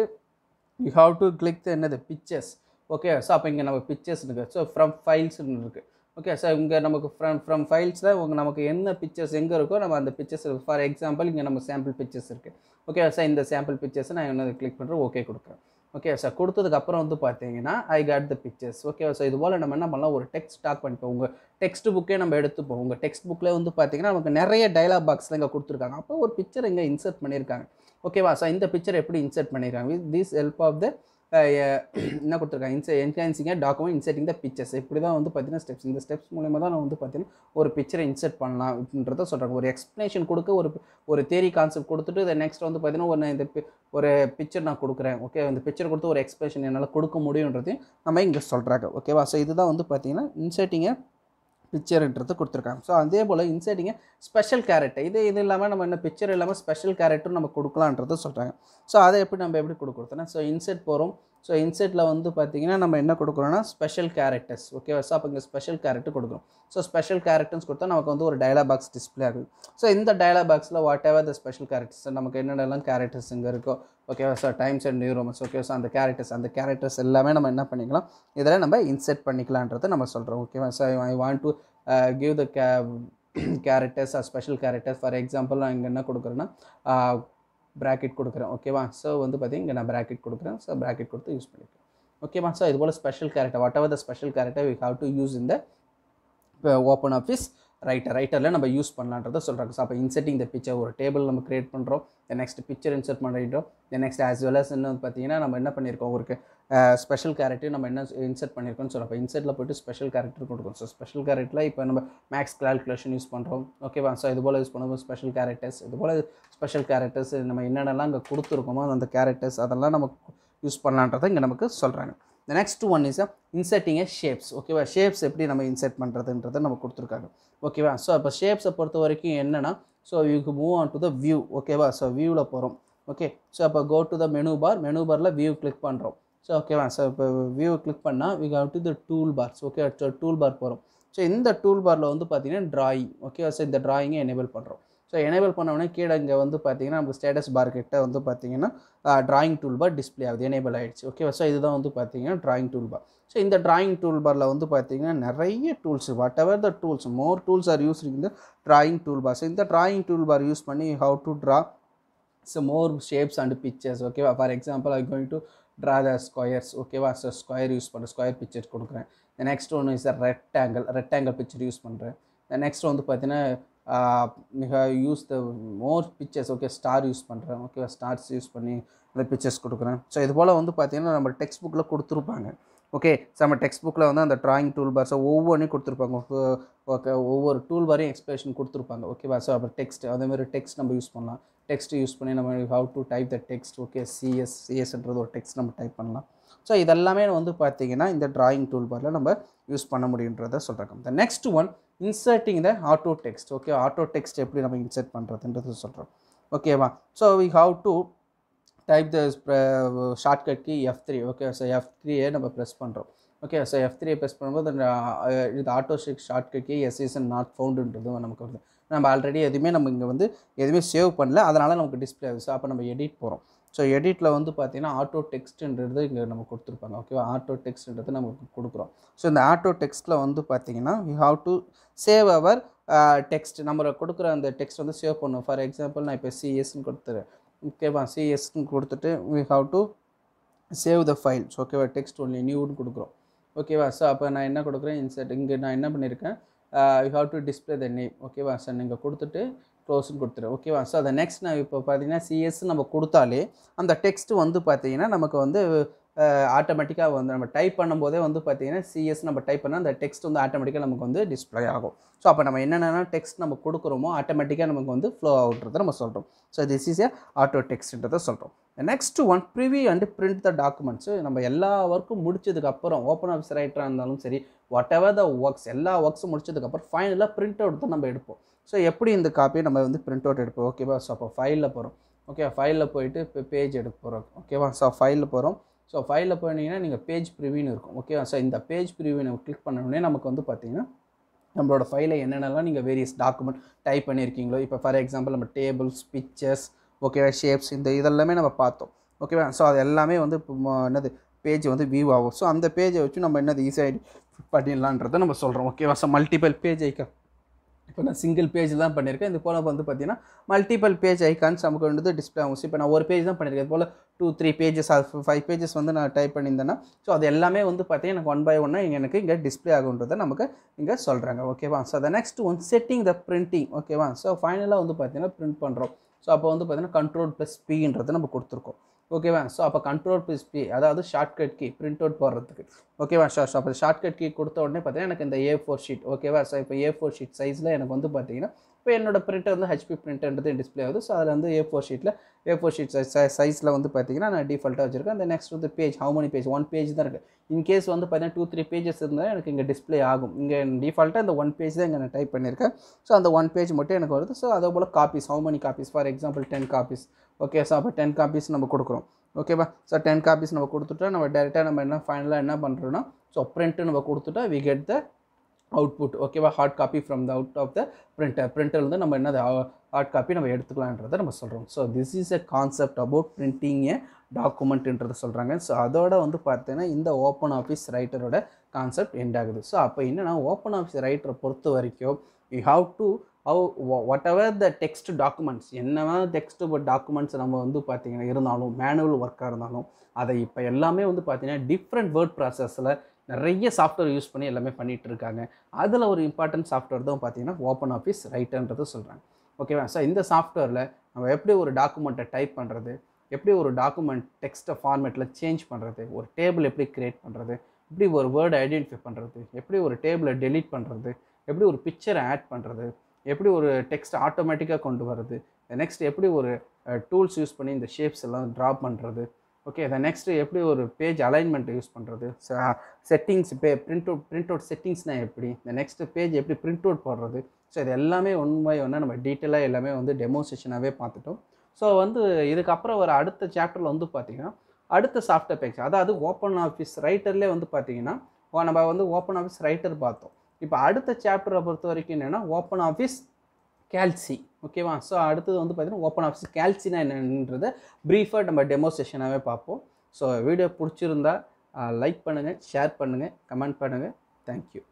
you have to click the என்னது பிக்சர்ஸ் ஓகே ஸோ அப்போ இங்கே நமக்கு பிக்சர்ஸ் இருக்குது ஸோ ஃப்ரம் ஃபைல்ஸ்னு இருக்குது ஓகே ஸோ இங்கே நமக்கு ஃப்ரம் ஃப்ரம் ஃபைல்ஸில் உங்கள் நமக்கு என்ன பிக்சர்ஸ் எங்கே இருக்கோ நம்ம அந்த பிக்சர்ஸ் ஃபார் எக்ஸாம்பிள் இங்கே நம்ம சாம்பிள் பிக்சர்ஸ் இருக்குது ஓகே சார் இந்த சாம்பிள் பிக்சர்ஸ் நான் என்ன கிளிக் பண்ணுறேன் ஓகே கொடுக்குறேன் ஓகே சார் கொடுத்ததுக்கப்புறம் வந்து பார்த்தீங்கன்னா I get the pictures okay sir இது போல் நம்ம என்ன பண்ணலாம் ஒரு டெக்ஸ்ட் டாக் பண்ணிப்போம் உங்கள் டெக்ஸ்ட் புக்கே நம்ம எடுத்துப்போம் உங்கள் டெக்ஸ்ட் புக்கில் வந்து பார்த்தீங்கன்னா நமக்கு நிறைய டைலாக் பாக்ஸில் இங்கே கொடுத்துருக்காங்க அப்போ ஒரு பிக்சர் இங்கே இன்சர்ட் பண்ணியிருக்காங்க ஓகேவா ஸோ இந்த பிக்சர் எப்படி இன்சர்ட் பண்ணியிருக்காங்க with this help of the என்ன கொடுத்துருக்காங்க இன்ச என்ஹான்சிங்காக டாக்குமெண்ட் இன்சர்ட்டிங் த பிக்சர்ஸ் இப்படி தான் வந்து பார்த்தீங்கன்னா ஸ்டெப்ஸ் இந்த ஸ்டெப்ஸ் மூலிமா தான் நான் வந்து பார்த்தீங்கன்னா ஒரு பிக்சரை இன்சர்ட் பண்ணலாம் அப்படின்றத சொல்கிறாங்க ஒரு எக்ஸ்ப்ளனேஷன் கொடுக்க ஒரு ஒரு தேரி கான்செப்ட் கொடுத்துட்டு இதை நெக்ஸ்ட் வந்து பார்த்தீங்கன்னா ஒரு இந்த ஒரு பிக்சர் நான் கொடுக்குறேன் ஓகே இந்த பிக்சர் கொடுத்து ஒரு எக்ஸ்ப்ளேஷன் என்னால் கொடுக்க முடியுன்றதையும் நம்ம இங்கே சொல்கிறாங்க ஓகேவா ஸோ இதுதான் வந்து பார்த்தீங்கன்னா இன்சர்ட்டிங்கை பிக்சர்ன்றது கொடுத்துருக்காங்க ஸோ அதே போல் இன்சைடிங்க ஸ்பெஷல் கேரக்டர் இது இது இல்லாமல் நம்ம என்ன பிக்சர் இல்லாமல் ஸ்பெஷல் கேரக்டரும் நம்ம கொடுக்கலான்றதை சொல்கிறாங்க ஸோ அதை எப்படி நம்ம எப்படி கொடுக்குறதுனா ஸோ இன்சைட் போகிறோம் ஸோ இன்செட்டில் வந்து பார்த்திங்கன்னா நம்ம என்ன கொடுக்குறோன்னா ஸ்பெஷல் கேரக்டர்ஸ் ஓகேவா ஸோ அப்போ இங்கே ஸ்பெஷல் கேரக்டர் கொடுக்குறோம் ஸோ ஸ்பெஷல் கேரக்டர்ஸ் கொடுத்தா நமக்கு வந்து ஒரு டயலாக் பாக்ஸ் டிஸ்பிளே ஆகுது ஸோ இந்த டயலாக் பாக்ஸில் whatever the special characters நமக்கு என்னென்னலாம் கேரக்டர்ஸ் இங்கே இருக்கோ ஓகேவா sir Times and New Romans ஓகேவா ஸோ அந்த கேரக்டர்ஸ் அந்த கேரக்டர்ஸ் எல்லாமே நம்ம என்ன பண்ணிக்கலாம் இதில் நம்ம இன்செட் பண்ணிக்கலான்றதை நம்ம சொல்கிறோம் ஓகேவா sir I want to give the கே characters or special characters for example நான் இங்கே என்ன கொடுக்குறேன்னா uh, ப்ராக்கெட் கொடுக்குறேன் ஓகேவா ஸோ வந்து பார்த்தீங்கன்னா இங்கே நான் ப்ராக்கெட் கொடுக்குறேன் ஸோ ப்ராக்கெட் கொடுத்து யூஸ் பண்ணிக்கிறேன் ஓகேவா ஸோ இது போல் special character whatever the special character we have to use இந்த ஓப்பன் ஆஃபீஸ் ரைட்டர் ரைட்டரில் நம்ம யூஸ் பண்ணலான்றத சொல்கிறாங்க ஸோ அப்போ இன்செட்டிங் த பிக்சர் ஒரு டேபிள் நம்ம க்ரியேட் பண்ணுறோம் தென் நெக்ஸ்ட் பிக்சர் இன்சர்ட் பண்ணிட்டோம் then next as well as இன்னும் பார்த்தீங்கன்னா நம்ம என்ன பண்ணியிருக்கோம் ஒரு ஸ்பெஷல் கேரக்டர் நம்ம என்ன இன்சர்ட் பண்ணியிருக்கோம்னு சொல்கிறோம் அப்போ இன்சர்ட்டில் போய்ட்டு ஸ்பெஷல் கேரக்டர் கொடுக்கும் ஸோ ஸ்பெஷல் கேரக்டரில் இப்போ நம்ம மேக்ஸ் கால்குலேஷன் யூஸ் பண்ணுறோம் ஓகேவா ஸோ இது போல் யூஸ் பண்ணும்போது ஸ்பெஷல் கேரக்டர்ஸ் இது போல் ஸ்பெஷல் கேரக்டர்ஸ் நம்ம என்னென்னலாம் அங்கே கொடுத்துருக்கோமோ அந்த கேரக்டர்ஸ் அதெல்லாம் நம்ம யூஸ் பண்ணலான்றதை இங்கே நமக்கு சொல்கிறாங்க the next one is inserting a shapes ஓகேவா ஷேப்ஸ் எப்படி நம்ம இன்சர்ட் பண்ணுறதுன்றதை நம்ம கொடுத்துருக்காங்க ஓகேவா ஸோ இப்போ ஷேப்ஸை பொறுத்த வரைக்கும் என்னென்னா so you move on to the view ஓகேவா ஸோ வியூவில் போகிறோம் ஓகே ஸோ அப்போ go to the menu bar menu பாரில் வியூ கிளிக் பண்ணுறோம் ஸோ ஓகேவா ஸோ இப்போ வியூ கிளிக் பண்ணால் we have to the tool bars okay tool bar போகிறோம் ஸோ இந்த டூல் பாரில் வந்து பார்த்தீங்கன்னா ட்ராயிங் ஓகேவா ஸோ இந்த ட்ராயிங்கை எனேபிள் பண்ணுறோம் ஸோ எனேபிள் பண்ணோடனே கீழே இங்கே வந்து பார்த்தீங்கன்னா நம்ம ஸ்டேட்டஸ் பார் கிட்ட வந்து பார்த்தீங்கன்னா ட்ராயிங் டூல் பார் டிஸ்பிளே ஆகுது எனேபிள் ஆகிடுச்சு ஓகேவா ஸோ இதுதான் வந்து பார்த்தீங்கன்னா ட்ராயிங் டூல் பார் ஸோ இந்த ட்ராயிங் டூல் பாரில் வந்து பார்த்தீங்கன்னா நிறைய tools whatever the tools more tools are use இந்த ட்ராயிங் டூல் பார் ஸோ இந்த ட்ராயிங் டூல் பார் யூஸ் பண்ணி how to draw so more shapes and pictures ஓகேவா for example I going to draw the squares ஓகேவா so square use பண்ணுறேன் square pictures கொடுக்குறேன் next ஒன்று is rectangle rectangle picture use பண்ணுறேன் next வந்து பார்த்தீங்கன்னா make use the more pictures okay star use பண்ணுறேன் okay stars use பண்ணி அந்த பிக்சர்ஸ் கொடுக்குறேன் ஸோ இது போல் வந்து பார்த்திங்கன்னா நம்ம டெக்ஸ்ட் புக்கில் கொடுத்துருப்பாங்க ஓகே நம்ம டெக்ஸ்ட் புக்கில் வந்து அந்த ட்ராயிங் டூல் பார்ஸை ஒவ்வொன்றையும் கொடுத்துருப்பாங்க ஓகே ஒவ்வொரு டூல் பாரையும் எக்ஸ்பிரேஷன் கொடுத்துருப்பாங்க ஓகேவா ஸோ அப்புறம் டெக்ஸ்ட் அதேமாதிரி டெக்ஸ்ட் நம்ம யூஸ் பண்ணலாம் டெக்ஸ்ட் யூஸ் பண்ணி நம்ம how to type the text okay CS சிஎஸ்ன்றது ஒரு டெக்ஸ்ட் நம்ம டைப் பண்ணலாம் ஸோ இதெல்லாமே வந்து பார்த்திங்கன்னா இந்த ட்ராயிங் டூல் பாரில் நம்ம யூஸ் பண்ண முடியுன்றதை சொல்கிறோம் the next one inserting the auto text okay auto text எப்படி நம்ம இன்சர்ட் பண்ணுறதுன்றது சொல்கிறோம் ஓகேவா so we have to type the shortcut key F three okay so F த்ரீயே நம்ம ப்ரெஸ் பண்ணுறோம் ஓகே ஸோ எஃப் த்ரீயை ப்ரெஸ் பண்ணும்போது uh, இது ஆட்டோ ஷிக் ஷார்ட்கட் கி எஸ் இஸ் நாட் ஃபவுண்டுன்றதும் நமக்கு வருது நம்ம ஆல்ரெடி எதுவுமே நம்ம இங்கே வந்து எதுவுமே சேவ் பண்ணல அதனால் நமக்கு டிஸ்பிளே ஆகுது ஸோ அப்போ நம்ம எடிட் போகிறோம் ஸோ எடிட்டில் வந்து பார்த்தீங்கன்னா ஆட்டோ டெக்ஸ்ட்டுன்றது இங்கே நம்ம கொடுத்துருப்பாங்க ஓகேவா ஆட்டோ டெக்ஸ்ட்ன்றது நம்ம கொடுக்குறோம் ஸோ இந்த ஆட்டோ டெக்ஸ்ட்டில் வந்து பார்த்தீங்கன்னா you have to save our text uh, நம்ம கொடுக்குற அந்த டெக்ஸ்ட் வந்து சேவ் பண்ணும் ஃபார் எக்ஸாம்பிள் நான் இப்போ சிஎஸ்ன்னு கொடுத்துறேன் ஓகேவா சிஎஸ்ன்னு கொடுத்துட்டு you have to save the files ஓகேவா டெக்ஸ்ட் ஒன்லி நியூன்னு கொடுக்குறோம் ஓகேவா ஸோ அப்போ நான் என்ன கொடுக்குறேன் இன்சர்ட் இங்கே நான் என்ன பண்ணியிருக்கேன் you uh, have to display the name ஓகேவா சார் நீங்கள் கொடுத்துட்டு க்ளோஸ்னு கொடுத்துரு ஓகேவா ஸோ அதை நெக்ஸ்ட் நான் இப்போ பார்த்தீங்கன்னா சிஎஸ் நம்ம கொடுத்தாலே அந்த டெக்ஸ்ட் வந்து பார்த்திங்கன்னா நமக்கு வந்து ஆட்டோமேட்டிக்காக வந்து நம்ம டைப் பண்ணும்போதே வந்து பார்த்திங்கன்னா சிஎஸ் நம்ம டைப் பண்ணால் அந்த டெக்ஸ்ட் வந்து ஆட்டோமேட்டிக்காக நமக்கு வந்து டிஸ்பிளே ஆகும் ஸோ அப்போ நம்ம என்னென்ன டெக்ஸ்ட் நம்ம கொடுக்குறோமோ ஆட்டோமேட்டிக்காக நமக்கு வந்து ஃப்ளோ ஆகுன்றதை நம்ம சொல்கிறோம் so this is a auto டெக்ஸ்ட்ன்றதை சொல்கிறோம் next one preview and print the documents நம்ம எல்லா ஒர்க்கும் முடிச்சதுக்கப்புறம் ஓப்பன் ஆஃபீஸ் ரைட்டராக இருந்தாலும் சரி வாட் எவர் த ஒர்க்ஸ் எல்லா ஒர்க்ஸும் முடிச்சதுக்கப்புறம் ஃபைனலாக பிரிண்ட் அவுட் தான் நம்ம எடுப்போம் ஸோ எப்படி இந்த காப்பியை நம்ம வந்து பிரிண்ட் அவுட் எடுப்போம் ஓகேவா ஸோ அப்போ ஃபைலில் போகிறோம் ஓகே ஃபைலில் போயிட்டு இப்போ பேஜ் எடுக்க போகிறோம் ஓகேவா ஸோ ஃபைலில் போகிறோம் ஸோ ஃபைலில் போனீங்கன்னா நீங்கள் பேஜ் ப்ரிவியூன்னு இருக்கும் ஓகேவா ஸோ இந்த பேஜ் ப்ரிவியூ நம்ம கிளிக் பண்ணோடனே நமக்கு வந்து பார்த்திங்கன்னா நம்மளோட ஃபைலை என்னென்னலாம் நீங்கள் வேரியஸ் டாக்குமெண்ட் டைப் பண்ணியிருக்கீங்களோ இப்போ ஃபார் எக்ஸாம்பிள் நம்ம டேபிள்ஸ் பிக்சர்ஸ் ஓகேவா ஷேப்ஸ் இந்த இதெல்லாமே நம்ம பார்த்தோம் ஓகேவா ஸோ அது எல்லாமே வந்து என்னது பேஜ் வந்து வியூ ஆகும் ஸோ அந்த பேஜை வச்சு நம்ம என்னது ஈஸியாக பண்ணிடலான்றதை நம்ம சொல்கிறோம் ஓகேவா ஸோ மல்டிபிள் பேஜ் ஐக்கா இப்போ நான் சிங்கிள் பேஜ் தான் பண்ணியிருக்கேன் இந்த போல் வந்து பார்த்தீங்கன்னா மல்டிபிள் பேஜ் ஐக்கான்ஸ் நமக்கு வந்து டிஸ்பிளே ஆகும் இப்போ நான் ஒரு பேஜ் தான் பண்ணியிருக்கேன் இது போல் two three pages five pages வந்து நான் டைப் பண்ணியிருந்தேன்னா ஸோ அது எல்லாமே வந்து பார்த்தீங்கன்னா எனக்கு ஒன் பை ஒன்னாக இங்கே எனக்கு இங்கே டிஸ்பிளே ஆகுன்றதை நமக்கு இங்கே சொல்கிறாங்க ஓகேவா so the next one setting the printing ஓகேவா ஸோ ஃபைனலாக வந்து பார்த்தீங்கன்னா பிரிண்ட் பண்ணுறோம் ஸோ அப்போ வந்து பார்த்தீங்கன்னா கண்ட்ரோல் ப்ளஸ் பீன்றதை நம்ம கொடுத்துருக்கோம் ஓகேவா ஸோ அப்போ கண்ட்ரோல் பிஸ் பி அதாவது ஷார்ட்கட் கீ பிரிண்ட் அவுட் போடுறதுக்கு ஓகேவா ஷோ அப்போ ஷார்ட்கட் கீ கொடுத்த உடனே பார்த்தீங்கன்னா எனக்கு இந்த ஏ ஃபோர் ஷீட் ஓகேவா ஸோ இப்போ ஏ ஃபோர் ஷீட் சைஸில் எனக்கு வந்து பார்த்தீங்கன்னா இப்போ என்னோடய பிரிண்ட் வந்து ஹெச்பி பிரிண்டர்ன்றது டிஸ்பிளே ஆகுது ஸோ அதில் வந்து ஏ ஃபோர் ஷீட்டில் ஏ ஃபோர் ஷீட் சைஸில் வந்து பார்த்தீங்கன்னா நான் டிஃபால்ட்டாக வச்சுருக்கேன் அந்த நெக்ஸ்ட் வந்து page how many page one page தான் இருக்குது இன்கேஸ் வந்து பார்த்தீங்கன்னா டூ த்ரீ பேஜஸ் இருந்தால் எனக்கு இங்கே டிஸ்பிளே ஆகும் இங்கே டிஃபால்ட்டாக இந்த ஒன் பேஜ் தான் இங்கே நான் டைப் பண்ணியிருக்கேன் ஸோ அந்த ஒன் பேஜ் மட்டும் எனக்கு வருது ஸோ அதே போல் copies how many copies for example ten copies okay so அப்போ டென் காப்பீஸ் நம்ம கொடுக்குறோம் ஓகேவா ஸோ டென் காப்பீஸ் நம்ம கொடுத்துட்டா நம்ம டேரெக்டாக நம்ம என்ன ஃபைனலாக என்ன பண்ணுறோன்னா ஸோ பிரிண்ட்டு நம்ம கொடுத்துட்டா வி கெட் த அவுட்புட் ஓகேவா hard copy from the out of the printer printer வந்து நம்ம என்னது ஹார்ட் uh, காப்பி நம்ம எடுத்துக்கலான்றதை நம்ம சொல்கிறோம் so this is a concept about printing a டாக்குமெண்ட்ன்றதை சொல்கிறாங்க ஸோ அதோட வந்து பார்த்தீங்கன்னா இந்த ஓப்பன் ஆஃபீஸ் ரைட்டரோட கான்செப்ட் எண்ட் ஆகுது ஸோ அப்போ என்னென்னா ஓப்பன் ஆஃபீஸ் ரைட்டரை பொறுத்த வரைக்கும் you have to how whatever the text documents என்னென்ன டெக்ஸ்ட் டாக்குமெண்ட்ஸ் நம்ம வந்து பார்த்திங்கன்னா இருந்தாலும் மேனுவல் ஒர்க்காக இருந்தாலும் அதை இப்போ எல்லாமே வந்து பார்த்திங்கன்னா டிஃப்ரெண்ட் வேர்ட் ப்ராசஸில் நிறைய சாஃப்ட்வேர் யூஸ் பண்ணி எல்லாமே பண்ணிகிட்ருக்காங்க இருக்காங்க அதில் ஒரு இம்பார்ட்டன்ட் சாஃப்ட்வேர் தான் பார்த்தீங்கன்னா ஓப்பன் ஆஃபீஸ் ரைட்டர்ன்றது சொல்கிறாங்க ஓகேவா ஸோ இந்த சாஃப்ட்வேரில் நம்ம எப்படி ஒரு டாக்குமெண்ட்டை டைப் பண்ணுறது எப்படி ஒரு டாக்குமெண்ட் டெக்ஸ்ட்டை ஃபார்மேட்டில் சேஞ்ச் பண்ணுறது ஒரு டேபிள் எப்படி க்ரியேட் பண்ணுறது எப்படி ஒரு வேர்டை ஐடென்டிஃபை பண்ணுறது எப்படி ஒரு டேபிளை டெலீட் பண்ணுறது எப்படி ஒரு பிக்சரை ஆட் பண்ணுறது எப்படி ஒரு டெக்ஸ்ட் ஆட்டோமேட்டிக்காக கொண்டு வர்றது நெக்ஸ்ட் எப்படி ஒரு டூல்ஸ் யூஸ் பண்ணி இந்த ஷேப்ஸ் எல்லாம் ட்ரா பண்ணுறது ஓகே இதை நெக்ஸ்ட்டு எப்படி ஒரு பேஜ் அலைன்மெண்ட் யூஸ் பண்ணுறது செட்டிங்ஸ் பே பிரிண்ட் அவுட் பிரிண்ட் அவுட் செட்டிங்ஸ்னால் எப்படி இந்த நெக்ஸ்ட்டு பேஜ் எப்படி பிரிண்ட் அவுட் போடுறது ஸோ இது எல்லாமே ஒன் பை ஒன்னாக நம்ம டீட்டெயிலாக எல்லாமே வந்து டெமோஸ்ட்ரேஷனாகவே பார்த்துட்டோம் ஸோ வந்து இதுக்கப்புறம் ஒரு அடுத்த சாப்டரில் வந்து பார்த்திங்கன்னா அடுத்த சாஃப்ட்வேர் பேஜ் அதாவது ஓப்பன் ஆஃபீஸ் ரைட்டர்லேயே வந்து பார்த்திங்கன்னா நம்ம வந்து ஓப்பன் ஆஃபீஸ் ரைட்டர் பார்த்தோம் இப்போ அடுத்த சாப்டரை பொறுத்த வரைக்கும் என்னென்னா ஓப்பன் ஆஃபீஸ் கேல்சி ஓகேவா ஸோ அடுத்தது வந்து பார்த்திங்கன்னா ஓப்பன் ஆஃபீஸ் கேல்சினா என்னன்றதை ப்ரீஃபாக நம்ம டெமோ செஷனாகவே பார்ப்போம் ஸோ வீடியோ பிடிச்சிருந்தா லைக் பண்ணுங்கள் ஷேர் பண்ணுங்கள் கமெண்ட் பண்ணுங்கள் தேங்க்யூ